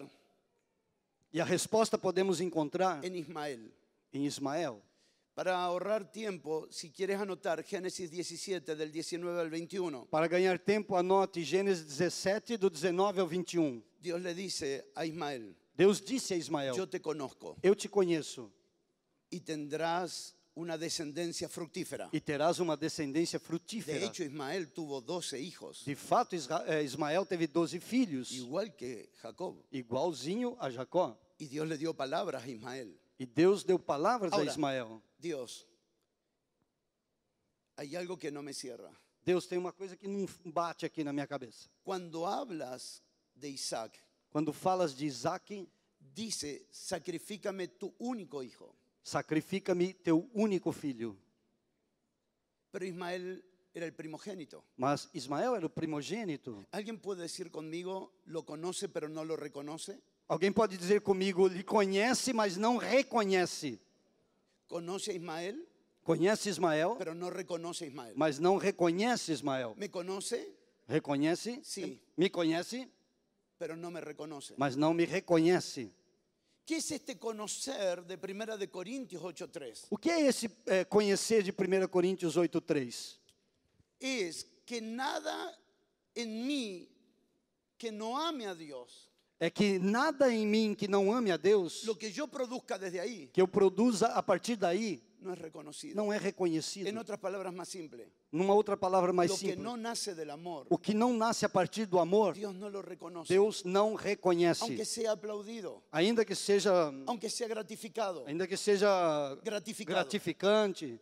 y e la respuesta podemos encontrar en Ismael. En em Ismael. Para ahorrar tiempo, si quieres anotar Génesis 17 del 19 al 21, Para ganar tiempo, anote Génesis 17, del 19 al 21. Dios le dice a Ismael, Dios dice a Ismael: yo te conozco, Eu te conheço, y tendrás una descendencia fructífera. E terás uma descendência De frutífera. hecho, Ismael tuvo 12 hijos, De fato, eh, Ismael teve 12 filhos, igual que Jacob. igualzinho a Jacó. Y Dios le dio palabras a Ismael. E Deus deu palavras a Ismael. Dios, hay algo que no me cierra. Deus tem uma coisa que não bate aqui na minha cabeça. Cuando hablas de Isaac, Quando falas de Isaac, dice, sacrifícame tu único hijo sacrifica-me teu único filho. Pero Ismael era el primogénito. Mas Ismael era o primogênito. Alguém pode dizer comigo, lo conoce pero no lo reconoce? Alguém pode dizer comigo, lhe conhece, mas não reconhece. ¿Conoce Ismael? Conhece Ismael? Pero no reconoce Ismael. Mas não reconhece Ismael. ¿Me conoce? Reconhece? Sim. Sí. Me conhece? Pero no me reconoce. Mas não me reconhece. Que é este conhecer de de Coríntios 8:3? O que é esse é, conhecer de 1 Coríntios 8:3? É que nada em mim que não ame a Deus é que nada em mim que não ame a Deus, que desde que eu produza a partir daí, não é reconhecido. Não é reconhecido. Em outras palavras mais simples. Numa outra palavra mais simples. o que não nasce a partir do amor. Deus não, Deus não reconhece. Aunque seja aplaudido. Ainda que seja. Aunque seja gratificado. Ainda que seja gratificante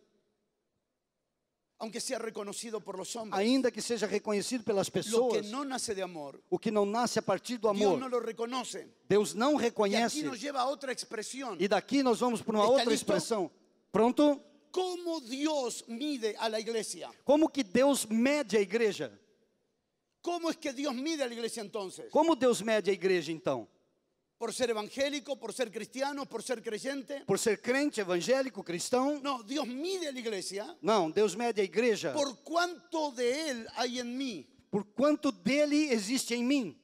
aunque sea reconocido por los hombres. Ainda que seja reconhecido pelas pessoas. Lo que no nace de amor. O que não nasce a partir do amor. Deus não lo reconoce. Deus não reconhece. E nos lleva a E daqui nós vamos para uma outra listo? expressão. Pronto? Como Deus mide a la igreja? Como que Deus mede a igreja? Como é que Deus mide a igreja então? Como Deus mede a igreja então? por ser evangélico, por ser cristiano, por ser creyente. Por ser crente, evangélico, cristão. Não, Deus mide a igreja. Não, Deus mede a igreja. Por quanto de Ele há em mim. Por quanto dele existe em mim.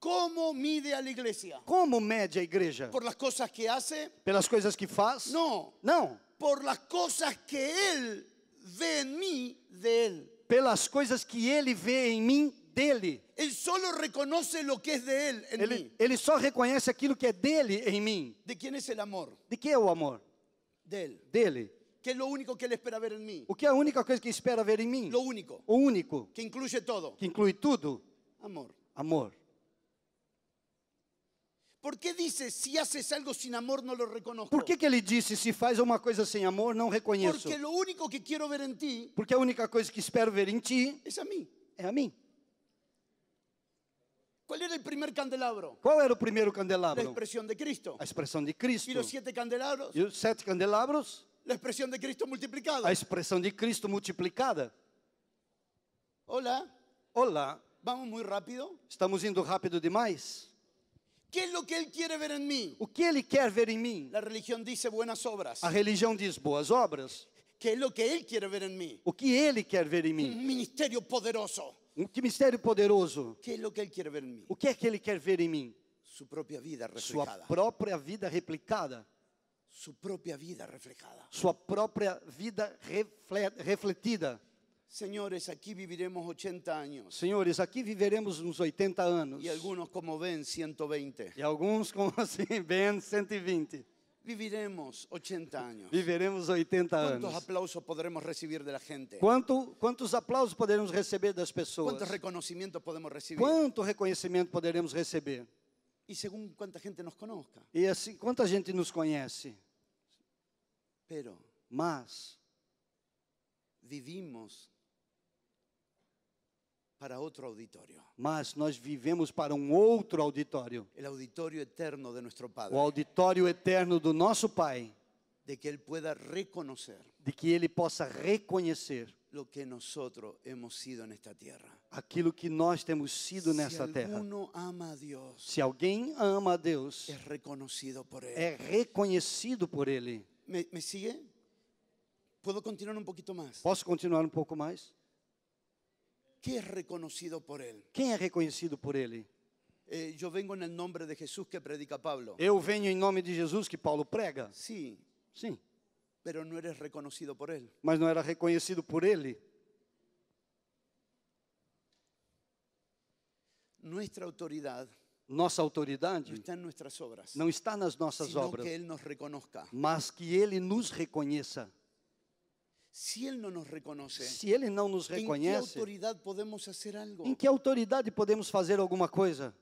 Como mide a igreja? Como mede a igreja? Por las cosas que hace? Pelas coisas que faz? Não. Não. Por las cosas que ele vê em mim de Pelas coisas que ele vê em mim dele. Ele só reconhece o que é de ele em ele, mim. Ele só reconhece aquilo que é dele em mim. De quem é esse amor? De que é o amor? Dele. Dele. Que é o único que ele espera ver em mim? O que é a única coisa que espera ver em mim? O único. O único. Que inclui tudo. Que inclui tudo. Amor. Amor. Por que disse se haces algo sem amor não lo reconozco? Por que, que ele disse se faz uma coisa sem amor não reconheço? Porque o único que quero ver em ti. Porque a única coisa que espero ver em ti é a mim. É a mim. Qual era o primeiro candelabro? Qual era o primeiro candelabro? A expressão de Cristo. A expressão de Cristo. E os sete candelabros? E os sete candelabros? A expressão de Cristo multiplicada. A expressão de Cristo multiplicada. Olá. Olá, vamos muito rápido. estamos indo rápido demais. ¿Qué es lo que ele quer ver em mim? O que ele quer ver em mim? A religião diz boas obras. A religião diz boas obras. ¿Qué es lo que ele quer ver em mim? O que ele quer ver em mim? Um ministério poderoso. Um que mistério poderoso. Que é o que ele quer ver em mim? O que é que ele quer ver em mim? Sua própria vida replicada. Sua própria vida replicada. Sua própria vida reflejada. Sua própria vida refletida. Senhores, aqui viviremos 80 anos. Senhores, aqui viveremos uns 80 anos. E alguns como [laughs] Ben 120. E alguns como assim Ben 120. Viviremos 80 anos. Viveremos 80 anos. Quantos aplausos poderemos receber da gente? Quanto, quantos aplausos poderemos receber das pessoas? Quantos reconhecimentos podemos receber? Quanto reconhecimento poderemos receber? E segundo quanta gente nos conozca. E assim, quanta gente nos conhece? Pero, mas vivimos para outro auditório. Mas nós vivemos para um outro auditório. O auditório eterno de nosso Pai. O auditório eterno do nosso Pai. De que ele pueda reconhecer. De que ele possa reconhecer lo que nosotros hemos sido nesta terra. Aquilo que nós temos sido nessa terra. se alguém ama a Deus, é reconhecido por ele. É reconhecido por ele. Me, me sigue? Posso continuar um pouquinho mais? Posso continuar um pouco mais? que é reconhecido por ele. Quem é reconhecido por ele? Eh, eu venho em nome de Jesus que predica Paulo. Eu venho em nome de Jesus que Paulo prega. Sim, sim. Pero não eres reconhecido por ele. Mas não era reconhecido por ele. Nossa autoridade. Nossa autoridade não está, em nossas obras, não está nas nossas obras, que ele nos reconozca. mas que Ele nos reconheça. Se ele não nos reconhece, se ele não nos reconhece, em que autoridade podemos fazer algo? Em que autoridade podemos fazer alguma coisa?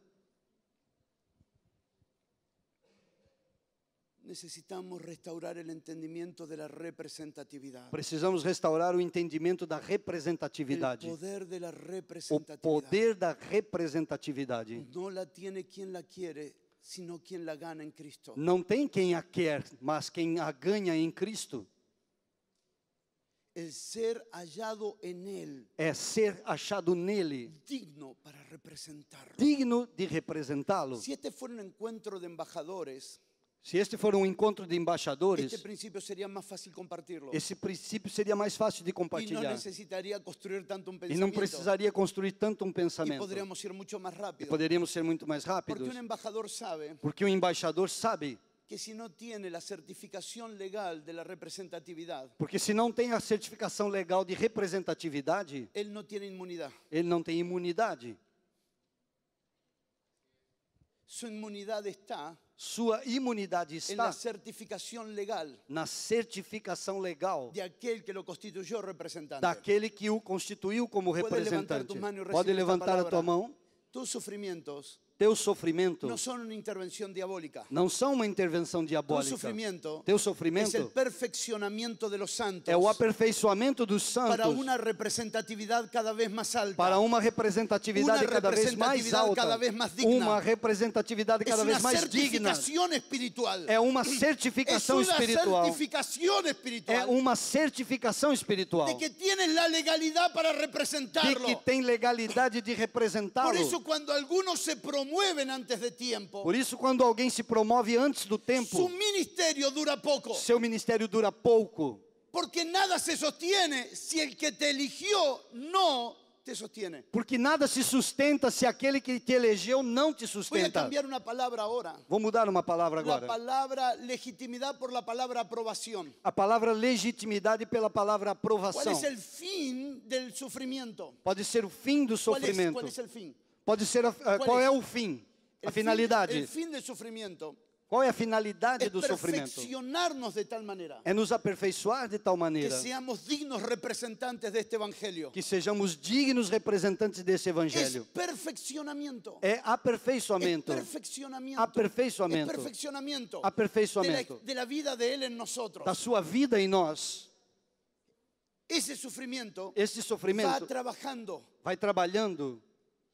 Necessitamos restaurar o entendimento da representatividade. Precisamos restaurar o entendimento da representatividade. O poder da representatividade. O poder da representatividade. Não la tiene quien la quiere, sino quien la gana em Cristo. Não tem quem a quer, mas quem a ganha em Cristo el ser hallado en él é ser achado nele digno para representarlo. digno de representá-lo. Se este for um encontro de embajadores, Se este for um encontro de embaixadores, este princípio seria mais fácil compartilhá-lo. Esse princípio seria mais fácil de compartilhar. E não necessitaria construir tanto um pensamento. E não precisaria construir tanto um pensamento. E poderíamos ser muito mais rápido. E poderíamos ser muito mais rápidos. Porque um embaixador sabe. Porque um embaixador sabe que se não a certificação legal representatividade, porque se não tem a certificação legal de representatividade, ele não tem imunidade. Ele não tem imunidade. Sua imunidade está sua imunidade está na certificação legal na certificação legal de aquele que o constituiu representante daquele que o constituiu como representante pode levantar, pode levantar a tua mão tus sofrimentos teu sofrimento não são uma intervenção diabólica. Não são uma intervenção diabólica. Teu sofrimento, Teu sofrimento é o perfeccionamento de santos. É o aperfeiçoamento dos santos. Para uma representatividade cada vez mais alta. Para uma representatividade, cada, vez mais alta, cada vez mais digna. Uma representatividade cada vez mais digna. É uma certificação espiritual. É uma certificação espiritual. É uma certificação espiritual. De que tens a legalidade para representarlo. De que tem legalidade de representá-lo. Por isso quando alguns se promovem promueven antes de tiempo, Por isso, quando alguém se promove antes do su tempo, ministerio dura poco. seu ministério dura pouco. Porque nada se sostiene si el que te eligió no te sostiene. Porque nada se sustenta se aquele que te elegeu não te Voy a sustenta. cambiar una palabra ahora. Vou mudar uma palavra La agora. palabra legitimidad por la palabra aprobación. A palavra legitimidade pela palavra ¿Cuál aprovação. es el fin del sufrimiento? Pode ser o fim do ¿Cuál es, sofrimento. cuál es el fin? Pode ser a, qual, é? é o fim, a el finalidade. o fim do sofrimento. Qual é a finalidade do sofrimento? perfeccionar-nos De tal maneira, é nos aperfeiçoar de tal maneira. Que sejamos dignos representantes deste evangelho. Que sejamos dignos representantes desse evangelho. É perfeccionamento. É aperfeiçoamento. É perfeccionamento. Aperfeiçoamento. É perfeccionamento. Aperfeiçoamento. De la, vida de ele em nós. Da sua vida em nós. Esse sofrimento. Esse sofrimento. Vai trabalhando. Vai trabalhando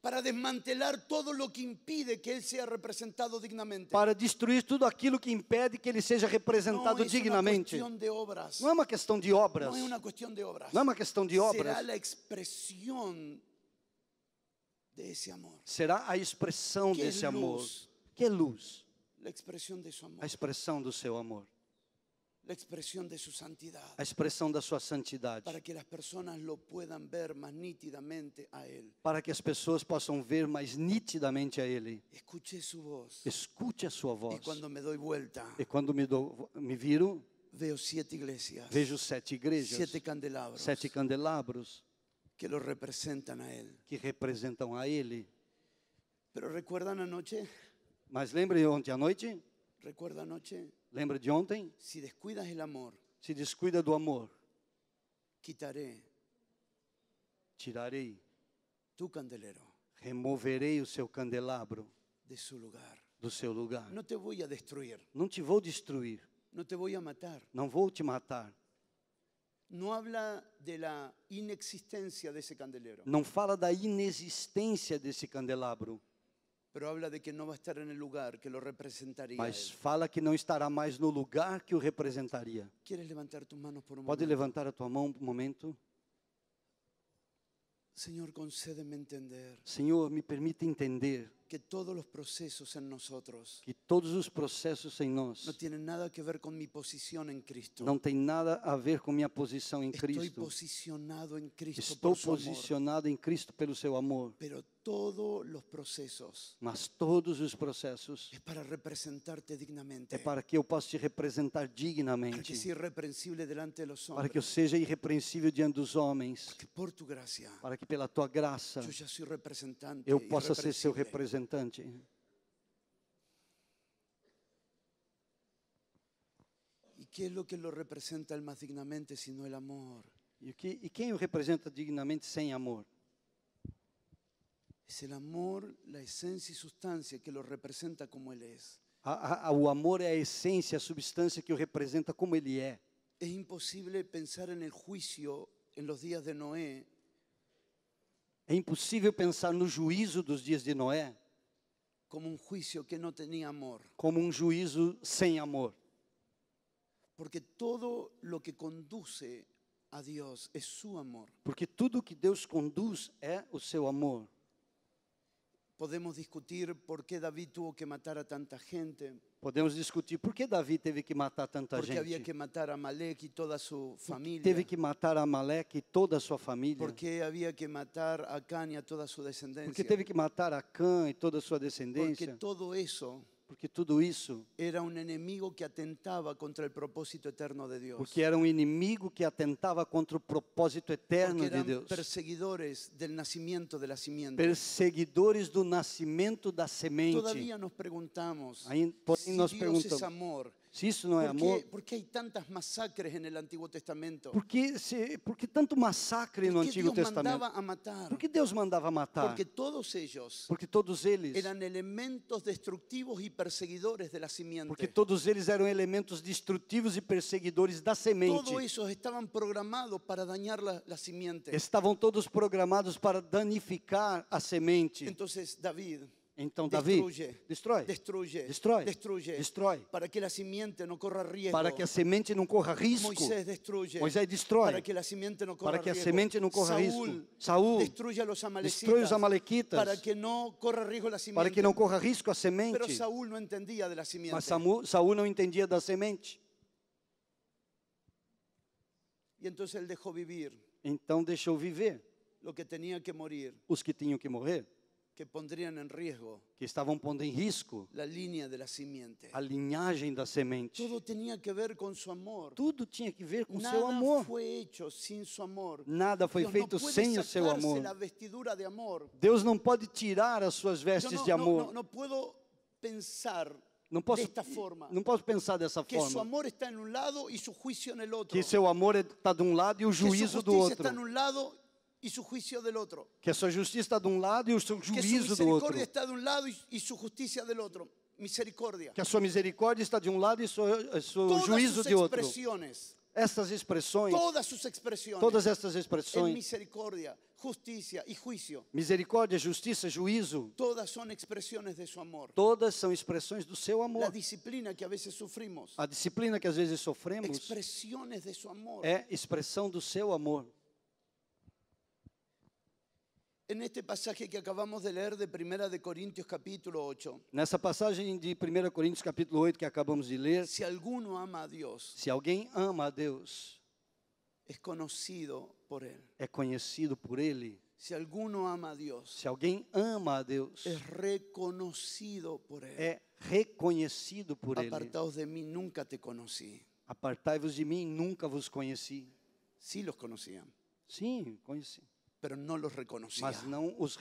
para desmantelar todo o que impede que ele seja representado dignamente. Para destruir tudo aquilo que impede que ele seja representado não, dignamente. É não é uma questão de obras. Não é uma questão de obras. Não é uma questão de obras. Será a expressão desse amor. Será a expressão que desse luz. amor. Que luz. A expressão do seu amor. La expresión de su santidad. A expressão da sua santidade. Para que as pessoas lo puedan ver más nítidamente a él. Para que as pessoas possam ver mais nitidamente a ele. Escuche su voz. Escute a sua voz. E quando me dou vuelta. E quando me dou me viro, vejo sete igrejas. Vejo sete igrejas. candelabros. Sete candelabros que lo representam a ele. Que representam a ele. Pero recuerdan anoche? Mas lembrem ontem à noite? Recuerda anoche? Lembra de ontem? Se descuidas el amor, se descuida do amor, quitaré, tirarei tu candelero, removerei o seu candelabro de seu lugar. do seu lugar. Não te vou a destruir. Não te vou destruir. Não te vou a matar. Não vou te matar. Não habla de la inexistência desse candelero. Não fala da inexistência desse candelabro. Mas fala que não estará mais no lugar que o representaria. Pode levantar a tua mão um momento? Senhor, concede-me entender. Senhor, me permite entender que todos los procesos en nosotros que todos os processos em nós no tienen nada que ver con mi posición en Cristo. não tem nada a ver com minha posição em Cristo. Estoy posicionado en Cristo Estou posicionado amor. em Cristo pelo seu amor. Pero todos los procesos mas todos os processos é para representarte dignamente. É para que eu possa te representar dignamente. Para que Para que eu seja irrepreensível diante dos homens. Para que por tu Para que pela tua graça. representante. Eu possa ser seu representante representante. E que é o que o representa mais dignamente, se não o amor? E, que, e quem o representa dignamente sem amor? É o amor, a essência e substância que o representa como ele é. A, a, o amor é a essência, a substância que o representa como ele é. É impossível pensar no juízo los dias de Noé. É impossível pensar no juízo dos dias de Noé como um juízo que não tinha amor. Como um juízo sem amor. Porque todo o que conduz a Deus é seu amor. Porque tudo que Deus conduz é o seu amor. Podemos discutir por que Davi tuvo que matar a tanta gente. Podemos discutir por que Davi teve que matar tanta porque gente. Porque havia que matar a Amaleque e toda a sua família. Teve que matar a Amaleque e toda a sua família. Porque havia que matar a Acã e toda a sua descendência. Porque teve que matar a Acã e toda a sua descendência. Porque todo isso porque tudo isso era um inimigo que atentava contra o propósito eterno de Deus. Porque era um inimigo que atentava contra o propósito eterno de Deus. Perseguidores do nascimento da semente. Perseguidores do nascimento da semente. Todavia nos perguntamos. Ainda, porém, se nos Deus perguntamos. É amor, se isso não é porque, amor. Por há tantas massacres no Antigo Testamento? Porque se, porque tanto massacre porque no Antigo Deus Testamento? Mandava a matar. Porque Deus mandava matar. Porque todos eles. Porque todos eles. Eram elementos destrutivos e perseguidores da semente. Porque todos eles eram elementos destrutivos e perseguidores da semente. Todos isso estavam programados para danar a, a semente. Estavam todos programados para danificar a semente. Então David então Davi destruye, destrói, destruye, destrói, destruye, destrói, para que a semente não corra risco, para que a semente não corra risco. Moisés destrói, Moisés destrói, para que a semente não corra, para que a semente não corra risco. Saúl destruye los destrói os amalequitas, para que não corra risco a semente, para que não corra risco a semente. Mas Saúl não entendia da semente. Mas Saúl, não entendia da semente. E então ele deixou viver. Então deixou viver. Lo que tinha que morrer. Os que tinham que morrer que que estavam pondo em risco a linhagem da semente tudo tinha que ver com seu amor que ver nada seu amor foi hecho amor nada foi feito sem o seu amor. De amor Deus não pode tirar as suas vestes de amor não, posso pensar não posso, desta forma. Não posso pensar dessa que forma. Que seu amor está é, em um lado e seu juízo no outro. Que seu amor está de um lado e o juízo do outro. Está em um lado e su juízo do outro. Que a sua justiça está de um lado e o seu juízo do outro. Que a sua misericórdia está de um lado e sua justiça do outro. Misericórdia. Que a sua misericórdia está de um lado e o seu juízo de outro. expressões. Estas expressões. Todas suas expressões. Todas estas expressões. misericórdia, justiça e juízo. Misericórdia, justiça, juízo. Todas são expressões de seu amor. Todas são expressões do seu amor. A disciplina que às vezes sofremos. A disciplina que às vezes sofremos. Expressões de seu amor. É expressão do seu amor. En este pasaje que acabamos de leer de de Corintios capítulo 8. Nessa passagem de 1 Coríntios capítulo 8 que acabamos de ler, se algum ama a Deus se alguém ama a Deus, é conhecido por ele é conhecido por ele. se algum ama a Deus Se alguém ama a Deus, é reconhecido por ele é reconhecido por ele. apartados de mim nunca te conheci Apartai-vos de mim, nunca vos conheci. sim os conocían, Sim, conheci. pero no los reconocía. mas os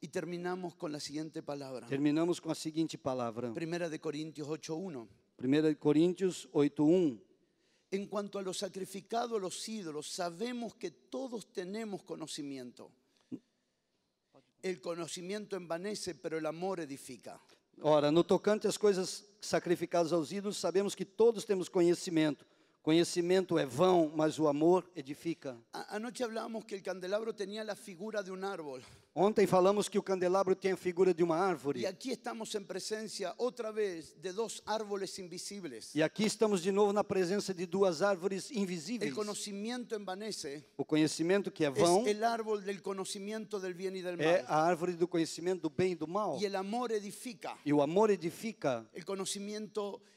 Y terminamos con la siguiente palabra. Terminamos con la siguiente palabra. Primera de Corintios 8:1. 1 Corintios 8:1. Um. En cuanto a los sacrificados a los ídolos, sabemos que todos tenemos conocimiento. El conocimiento envanece, pero el amor edifica. Ahora, no tocante las cosas sacrificadas a los ídolos, sabemos que todos tenemos conocimiento. Conhecimento é vão, mas o amor edifica. Anoche falamos que o candelabro tinha a figura de um árbol. Ontem falamos que o candelabro tem a figura de uma árvore. E aqui estamos em presença outra vez de dois árvores invisíveis. E aqui estamos de novo na presença de duas árvores invisíveis. O conhecimento envanece. O conhecimento que é vão. É o árvore do conhecimento do bem e do mal. É a árvore do conhecimento do bem e do mal. E o amor edifica. E o amor edifica. O conhecimento edifica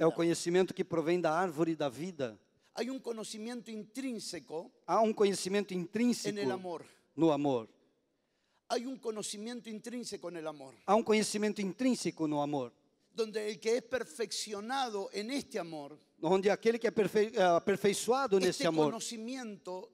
é o conhecimento que provém da árvore da vida. Há um conhecimento intrínseco. Há um conhecimento intrínseco no amor. Há um conhecimento intrínseco no amor. Há um conhecimento intrínseco no amor. Donde el que é perfeccionado en este amor. Onde aquele que é, é aperfeiçoado nesse amor. Este conhecimento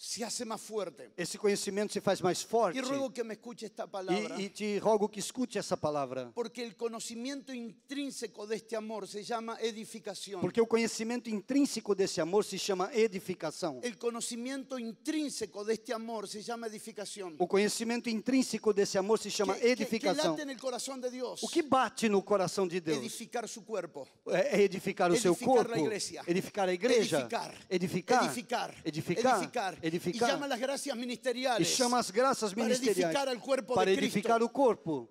se hace más fuerte. Esse conhecimento se faz mais forte. Y rogo que me escute esta palavra E, e te rogo que escute essa palavra. Porque o conhecimento intrínseco deste amor se chama edificação Porque o conhecimento intrínseco desse amor se chama edificação. o conhecimento intrínseco deste amor se chama edificação O conhecimento intrínseco desse amor se chama que, edificação. Que, que late no coração de Deus. O que bate no coração de Deus? Edificar seu corpo. É, é edificar o edificar seu corpo. Edificar a igreja. Edificar a igreja. Edificar. Edificar. Edificar. edificar. edificar edificar. Y llama las gracias ministeriales. Y llama las gracias ministeriales. Para edificar al cuerpo para edificar o corpo.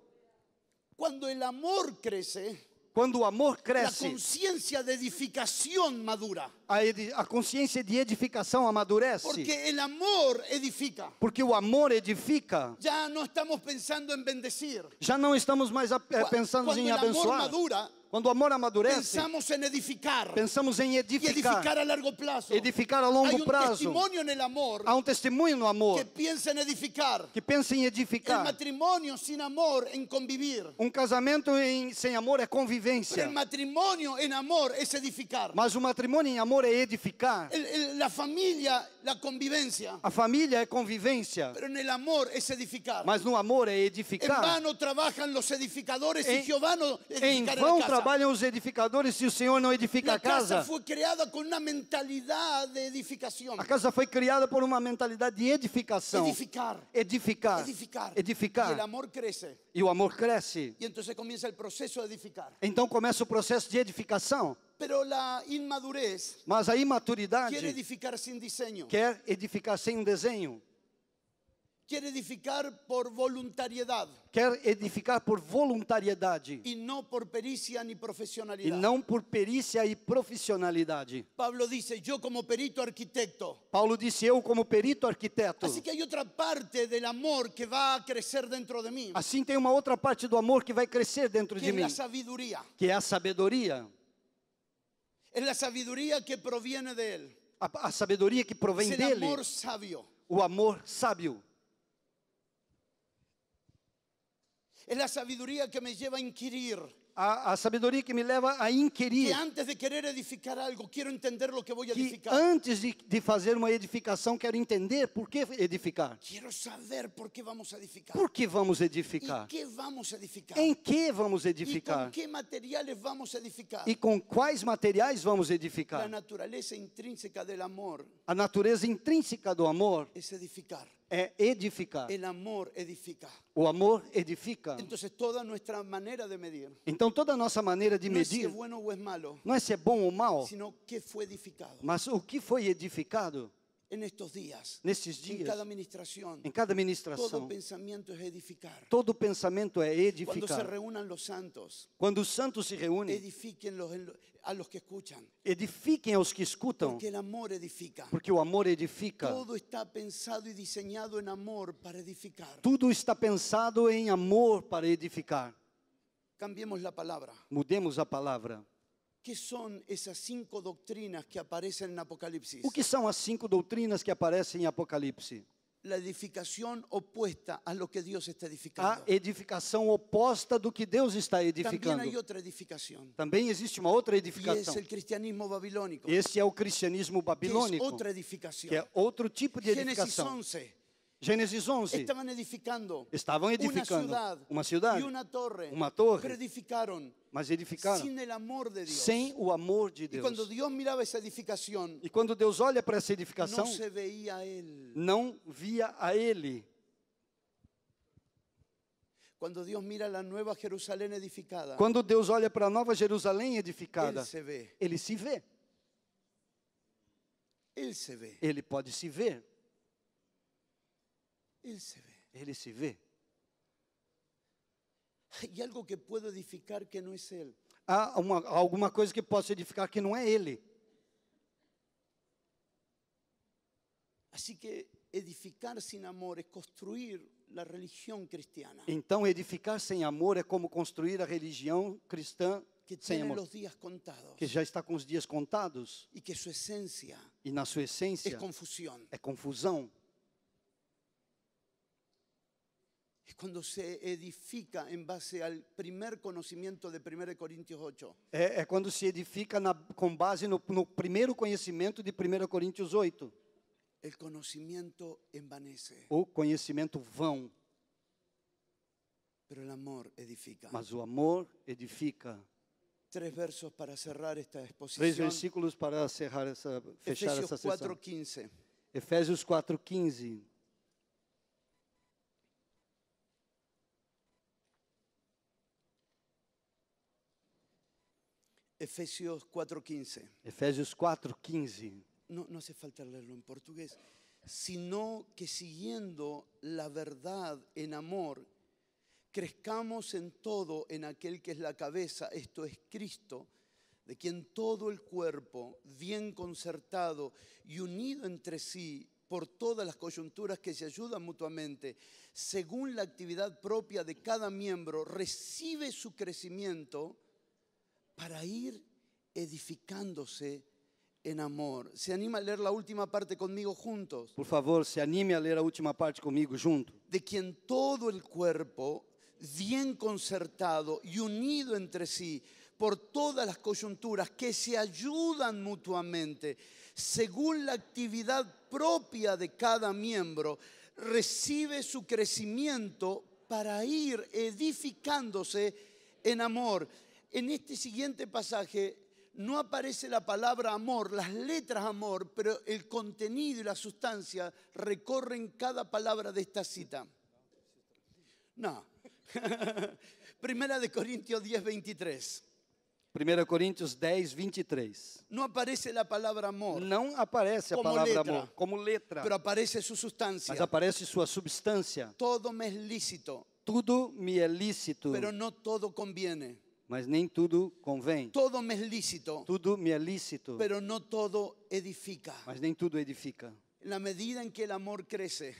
quando o amor cresce quando o amor cresce, a consciência de edificação madura. A, edi a, consciência de edificação amadurece. Porque o amor edifica. Porque o amor edifica. Já não estamos pensando em bendecir. Já não estamos mais eh, pensando quando em abençoar. Madura, quando o amor amadurece, pensamos em edificar. Pensamos em edificar. E edificar a longo prazo. Edificar a longo Há um prazo. Testemunho no amor, Há um testemunho no amor. Que pensa em edificar. Que pensa em edificar. O matrimônio sem amor é convivir. Um casamento em, sem amor é convivência. O matrimônio em amor é edificar. Mas o matrimônio em amor é edificar. a família la convivencia. A família é convivência. Pero en el amor es edificar. Mas no amor é edificar. En vano trabajan los edificadores em, y Jehová no vão trabalham os edificadores se o Senhor não edifica a casa. A casa foi criada de casa por uma mentalidade de edificação. Edificar. Edificar. Edificar. Edificar. o amor cresce. E o amor cresce. E então começa o processo de edificar. Então começa o processo de edificação. Mas a imaturidade quer edificar sem desenho. Quer edificar sem um desenho. Quer edificar por voluntariedade. Quer edificar por voluntariedade. E não por perícia nem profissionalidade. E não por perícia e profissionalidade. Paulo disse, eu como perito arquiteto. Paulo disse, eu como perito arquiteto. Assim que há outra parte do amor que vai crescer dentro de mim. Assim tem uma outra parte do amor que vai crescer dentro de é mim. Que é a sabedoria. Que é a sabedoria. É a sabedoria que provém dele. A, a sabedoria que provém dele. O amor sábio. O amor sábio. É a sabedoria que me leva a inquirir. A, a, sabedoria que me leva a inquirir. Que antes de querer edificar algo, quero entender o que vou edificar. Que antes de, de, fazer uma edificação, quero entender por que edificar. Quero saber por que vamos edificar. Por que vamos edificar? Em que vamos edificar? Em que vamos edificar? E com que materiais vamos edificar? E com quais materiais vamos edificar? A natureza intrínseca do amor. A natureza intrínseca do amor. É edificar é edificar. El amor edifica. O amor edifica. Entonces toda nuestra manera de medir. Então toda nossa maneira de medir. Não é se é bom ou mal. Sino que fue edificado. Mas o que foi edificado. En estos días, nesses dias, em cada ministração em cada administração, todo pensamento é edificar. Todo pensamento é edificar. Quando se reúnam os santos, quando os santos se reúnem, edifiquem los, a los que escutam. Edifiquem aos que escutam. Porque o amor edifica. Porque o amor edifica. Tudo está pensado e desenhado em amor para edificar. Tudo está pensado em amor para edificar. Cambiemos a palavra. Mudemos a palavra que são essas cinco doutrinas que aparecem em Apocalipse? O que são as cinco doutrinas que aparecem em Apocalipse? A edificação oposta a lo que Deus está edificando. A edificação oposta do que Deus está edificando. Também há outra edificação. Também existe uma outra edificação. Esse é o cristianismo babilônico. Esse é o cristianismo babilônico. Que é outra edificação. Que é outro tipo de edificação. Gênesis 11. Gênesis 11. Estavam edificando, Estavam edificando uma cidade, uma, torre, uma torre. Edificaram, mas edificaram sem o amor de Deus. E quando Deus mirava essa edificação, e quando Deus olha para essa edificação, não via a ele. Quando Deus mira a nova Jerusalém edificada. Quando Deus olha para a nova Jerusalém edificada, ele se vê. Ele se vê. Ele se vê. Ele pode se ver. Ele se vê. Ele se vê. E [laughs] algo que puedo edificar que não é ele. Há uma, alguma coisa que posso edificar que não é ele. Assim que edificar sem amor é construir a religião cristã. Então edificar sem amor é como construir a religião cristã que sem amor. Os dias contados. Que já está com os dias contados. E que sua essência. E na sua essência. É confusão. É confusão. Cuando se edifica en base al primer conocimiento de 1 Corintios 8. É, é quando se edifica na, com base no, no primeiro conhecimento de 1 Coríntios 8. El conocimiento envanece. O conhecimento vão. Pero el amor edifica. Mas o amor edifica. Três versos para cerrar esta exposição. Três versículos para cerrar essa fechar Efésios essa sessão. 4, Efésios 4:15. Efésios 4:15. Efesios 4:15. Efesios 4:15. No, no hace falta leerlo en portugués, sino que siguiendo la verdad en amor, crezcamos en todo en aquel que es la cabeza, esto es Cristo, de quien todo el cuerpo, bien concertado y unido entre sí por todas las coyunturas que se ayudan mutuamente, según la actividad propia de cada miembro, recibe su crecimiento para ir edificándose en amor. ¿Se anima a leer la última parte conmigo juntos? Por favor, se anime a leer la última parte conmigo junto. De quien todo el cuerpo, bien concertado y unido entre sí, por todas las coyunturas que se ayudan mutuamente, según la actividad propia de cada miembro, recibe su crecimiento para ir edificándose en amor en este siguiente pasaje no aparece la palabra amor, las letras amor, pero el contenido y la sustancia recorren cada palabra de esta cita. No. [laughs] Primera de Corintios 10, 23. de Corintios 10, 23. No aparece la palabra amor. No aparece la palabra amor como letra. Pero aparece su sustancia aparece su sustancia Todo me es lícito. Todo me es lícito. Pero no todo conviene. Mas nem Todo me es lícito, lícito, pero no todo edifica. mas edifica. En la medida en que el amor crece,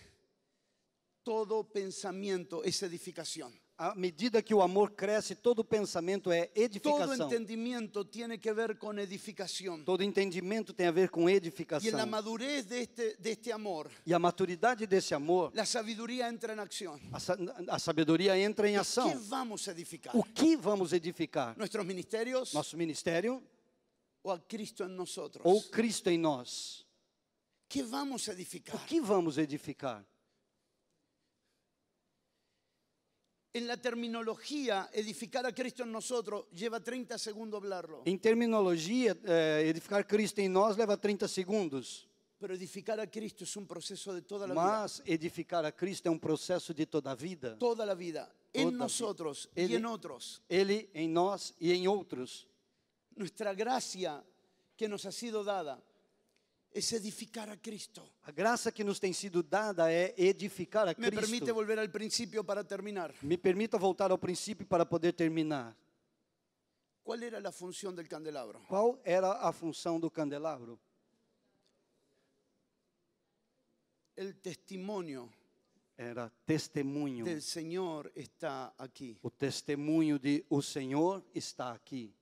todo pensamiento es edificación. à medida que o amor cresce, todo pensamento é edificação. Todo entendimento tem que ver com edificação. Todo entendimento tem a ver com edificação. E a madurez deste deste amor. E a maturidade desse amor. A sabedoria entra em ação. A, a sabedoria entra em ação. O que vamos edificar? O que vamos edificar? Nossos ministérios. Nosso ministério. Ou a Cristo em nós. Ou Cristo em nós. O Que vamos edificar? O que vamos edificar? En la terminología edificar a Cristo en nosotros lleva 30 segundos hablarlo. En em terminología eh, edificar Cristo en em nós leva 30 segundos. Pero edificar a Cristo es un proceso de toda la vida. Más edificar a Cristo es un um proceso de toda la vida. Toda la vida. en nosotros y en otros. Él en em nós y e otros. Nuestra gracia que nos ha sido dada é edificar a Cristo. A graça que nos tem sido dada é edificar a Cristo. Me permite voltar ao princípio para terminar. Me permita voltar ao princípio para poder terminar. Qual era a função do candelabro? Qual era a função do candelabro? El testemunho. Era testemunho. O Senhor está aqui. O testemunho de o Senhor está aqui.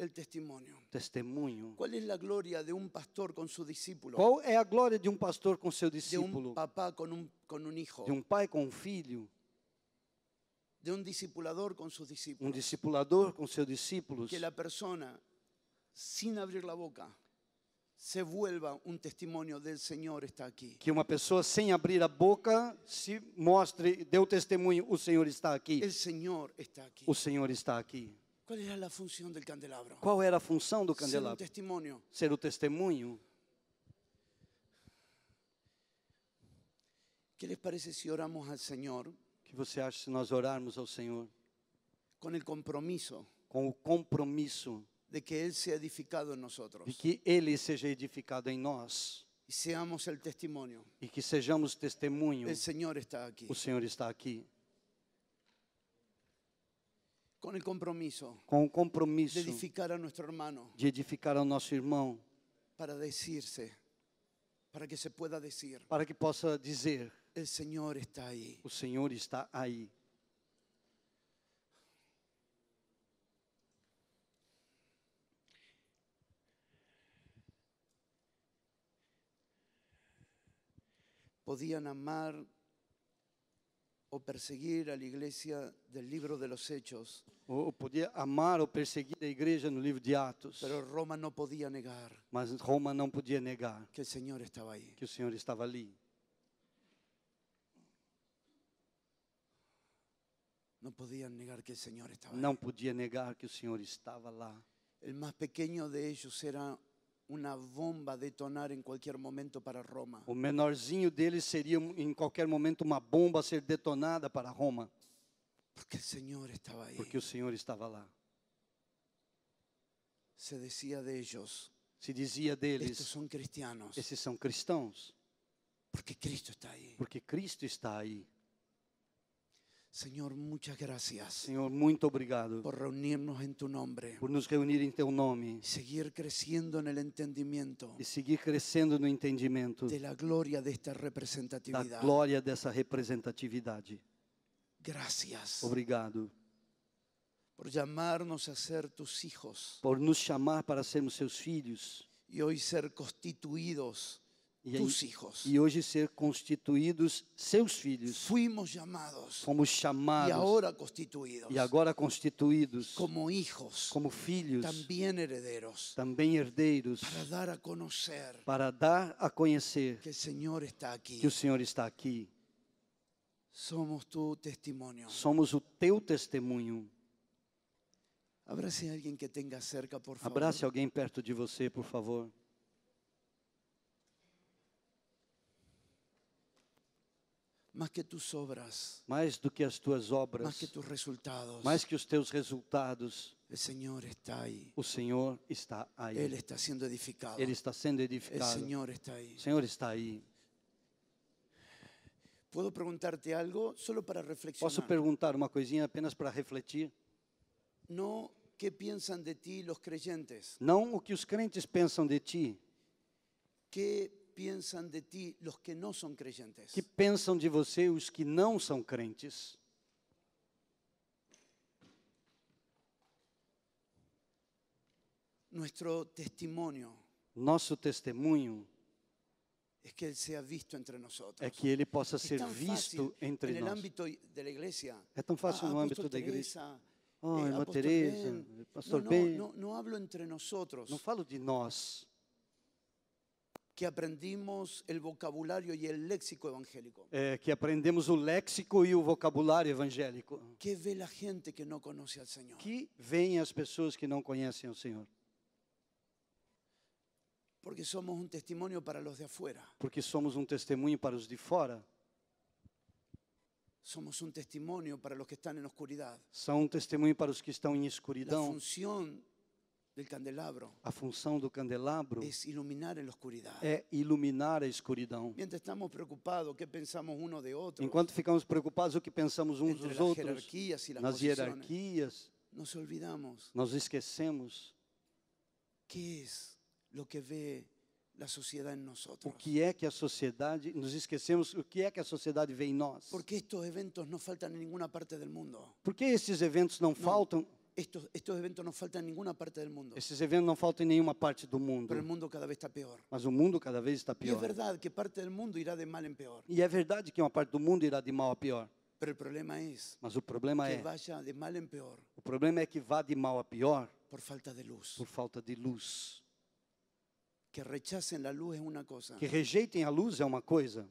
El testimonio. Testemunho. ¿Cuál es la gloria de un pastor con su discípulo? ¿Cuál es la gloria de un pastor con su discípulo? De un papá con un con un hijo. De un um pai con un um filho. De un discipulador con sus discípulos. Un um discipulador con seus discípulos. Que la persona sin abrir la boca, se vuelva un testimonio del Señor está aquí Que una persona sin abrir la boca se mostre, dé un testimonio el Señor está aquí el Señor está aquí El Señor está aquí. Qual era a função do candelabro? Qual era a função do candelabro? Ser o testemunho. Ser o testemunho. Que lhes parece se oramos ao Senhor? Que você acha se nós orarmos ao Senhor? Com o compromisso. Com o compromisso de que Ele seja edificado em nós. De que Ele seja edificado em nós. E sejamos o testemunho. E que sejamos testemunho. O Senhor está aqui. O Senhor está aqui. con el compromiso, con o compromiso, edificar a nuestro hermano, de edificar ao nosso irmão para decirse, para que se pueda decir, para que possa dizer el Señor está ahí, o Senhor está aí podían amar o perseguir a igreja do livro de los Hechos. Ou podia amar ou perseguir a igreja no livro de Atos. Pero Roma não podia negar. Mas Roma não podia negar que o Senhor estava aí. Que o Senhor estava ali. Não podia negar que o Senhor estava. Não podia negar que o Senhor estava lá. O mais pequeno de eles era uma bomba detonar em qualquer momento para Roma. O menorzinho deles seria em qualquer momento uma bomba a ser detonada para Roma. Porque o Senhor estava aí. Porque o Senhor estava lá. Se dizia deles. Se dizia deles. Estes são cristianos. Esses são cristãos. Porque Cristo está aí. Porque Cristo está aí. Señor, muchas gracias. Señor, muito obrigado. Por reunirnos en tu nombre. Por nos reunir en em Tu nombre. Seguir creciendo en el entendimiento. Y e seguir creciendo crescendo no entendimento. de esta desta representatividade. gloria de dessa representatividad. Gracias. Obrigado. Por llamarnos a ser tus hijos. Por nos llamar para sermos seus filhos. Y hoy ser constituídos e, tus hijos. E hoje ser constituídos seus filhos. Fuimos chamados. Fomos chamados. E agora constituídos. E agora constituídos. Como hijos. Como filhos. Também herdeiros. Também herdeiros. Para dar a conhecer. Para dar a conhecer. Que o Senhor está aqui. Que o Senhor está aqui. Somos tu testemunho. Somos o teu testemunho. Abrace alguém que tenha cerca, por favor. Abrace alguém perto de você, por favor. mais que tus obras, mais do que as tuas obras, mais que tus resultados, mais que os teus resultados. O Senhor está aí. O Senhor está aí. Ele está sendo edificado. Ele está sendo edificado. O Senhor está aí. O Senhor está aí. Posso perguntar-te algo, só para reflexionar. Posso perguntar uma coisinha apenas para refletir? Não que pensam de ti os crentes. Não o que os crentes pensam de ti. Que pensam de ti os que não são crentes? Que pensam de você os que não são crentes? Nosso testemunho. Nosso testemunho é que ele seja visto entre nós. é que ele possa ser visto entre nós. ámbito de la iglesia. É tão fácil ah, no âmbito da igreja. Oh, eh, irmã Teresa, pastor No, no, Ben. no, no hablo entre nosotros. Não falo de nós. que aprendimos el vocabulario y el léxico evangélico. que aprendemos o léxico e o vocabulário evangélico. Que ve la gente que no conoce al Señor. Que ven as pessoas que não conhecem o Senhor. Porque somos un testimonio para los de afuera. Porque somos un um testemunho para los de fora. Somos un testimonio para los que están en oscuridad São um testemunho para os que estão em escuridão. a função do candelabro é iluminar a escuridão. Enquanto ficamos preocupados o que pensamos uns dos outros, nas hierarquias, nós esquecemos que é o que vê la sociedad en nosotros. O que é que a sociedade nos esquecemos o que é que a sociedade vê em nós? Porque estes eventos não faltam em nenhuma parte do mundo. Porque esses eventos não, não. faltam Estos, estos eventos no faltan en ninguna parte del mundo. Esses eventos não faltam em nenhuma parte do mundo, Pero el mundo cada vez está peor. mas o mundo cada vez está Y es pior. verdad que parte del mundo irá de mal en peor. E é verdade que uma parte do mundo irá de mal a pior, Pero el problema es mas o problema que é, vaya de mal en peor o problema é que vá de mal a pior por falta de luz. por falta de luz. Que rechacen la luz es una cosa. Que rejeitem a luz é uma coisa,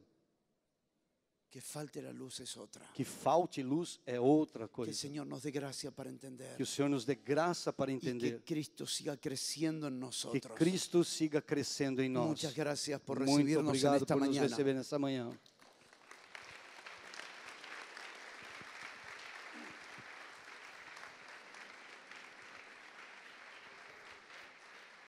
Que falte la luz es otra. Que falte luz es otra cosa. Que el Señor nos dé gracia para entender. Que el Señor nos dé gracia para entender. Y que Cristo siga creciendo en nosotros. Que Cristo siga creciendo en em nosotros. Muchas gracias por recibirnos esta mañana. nos esta mañana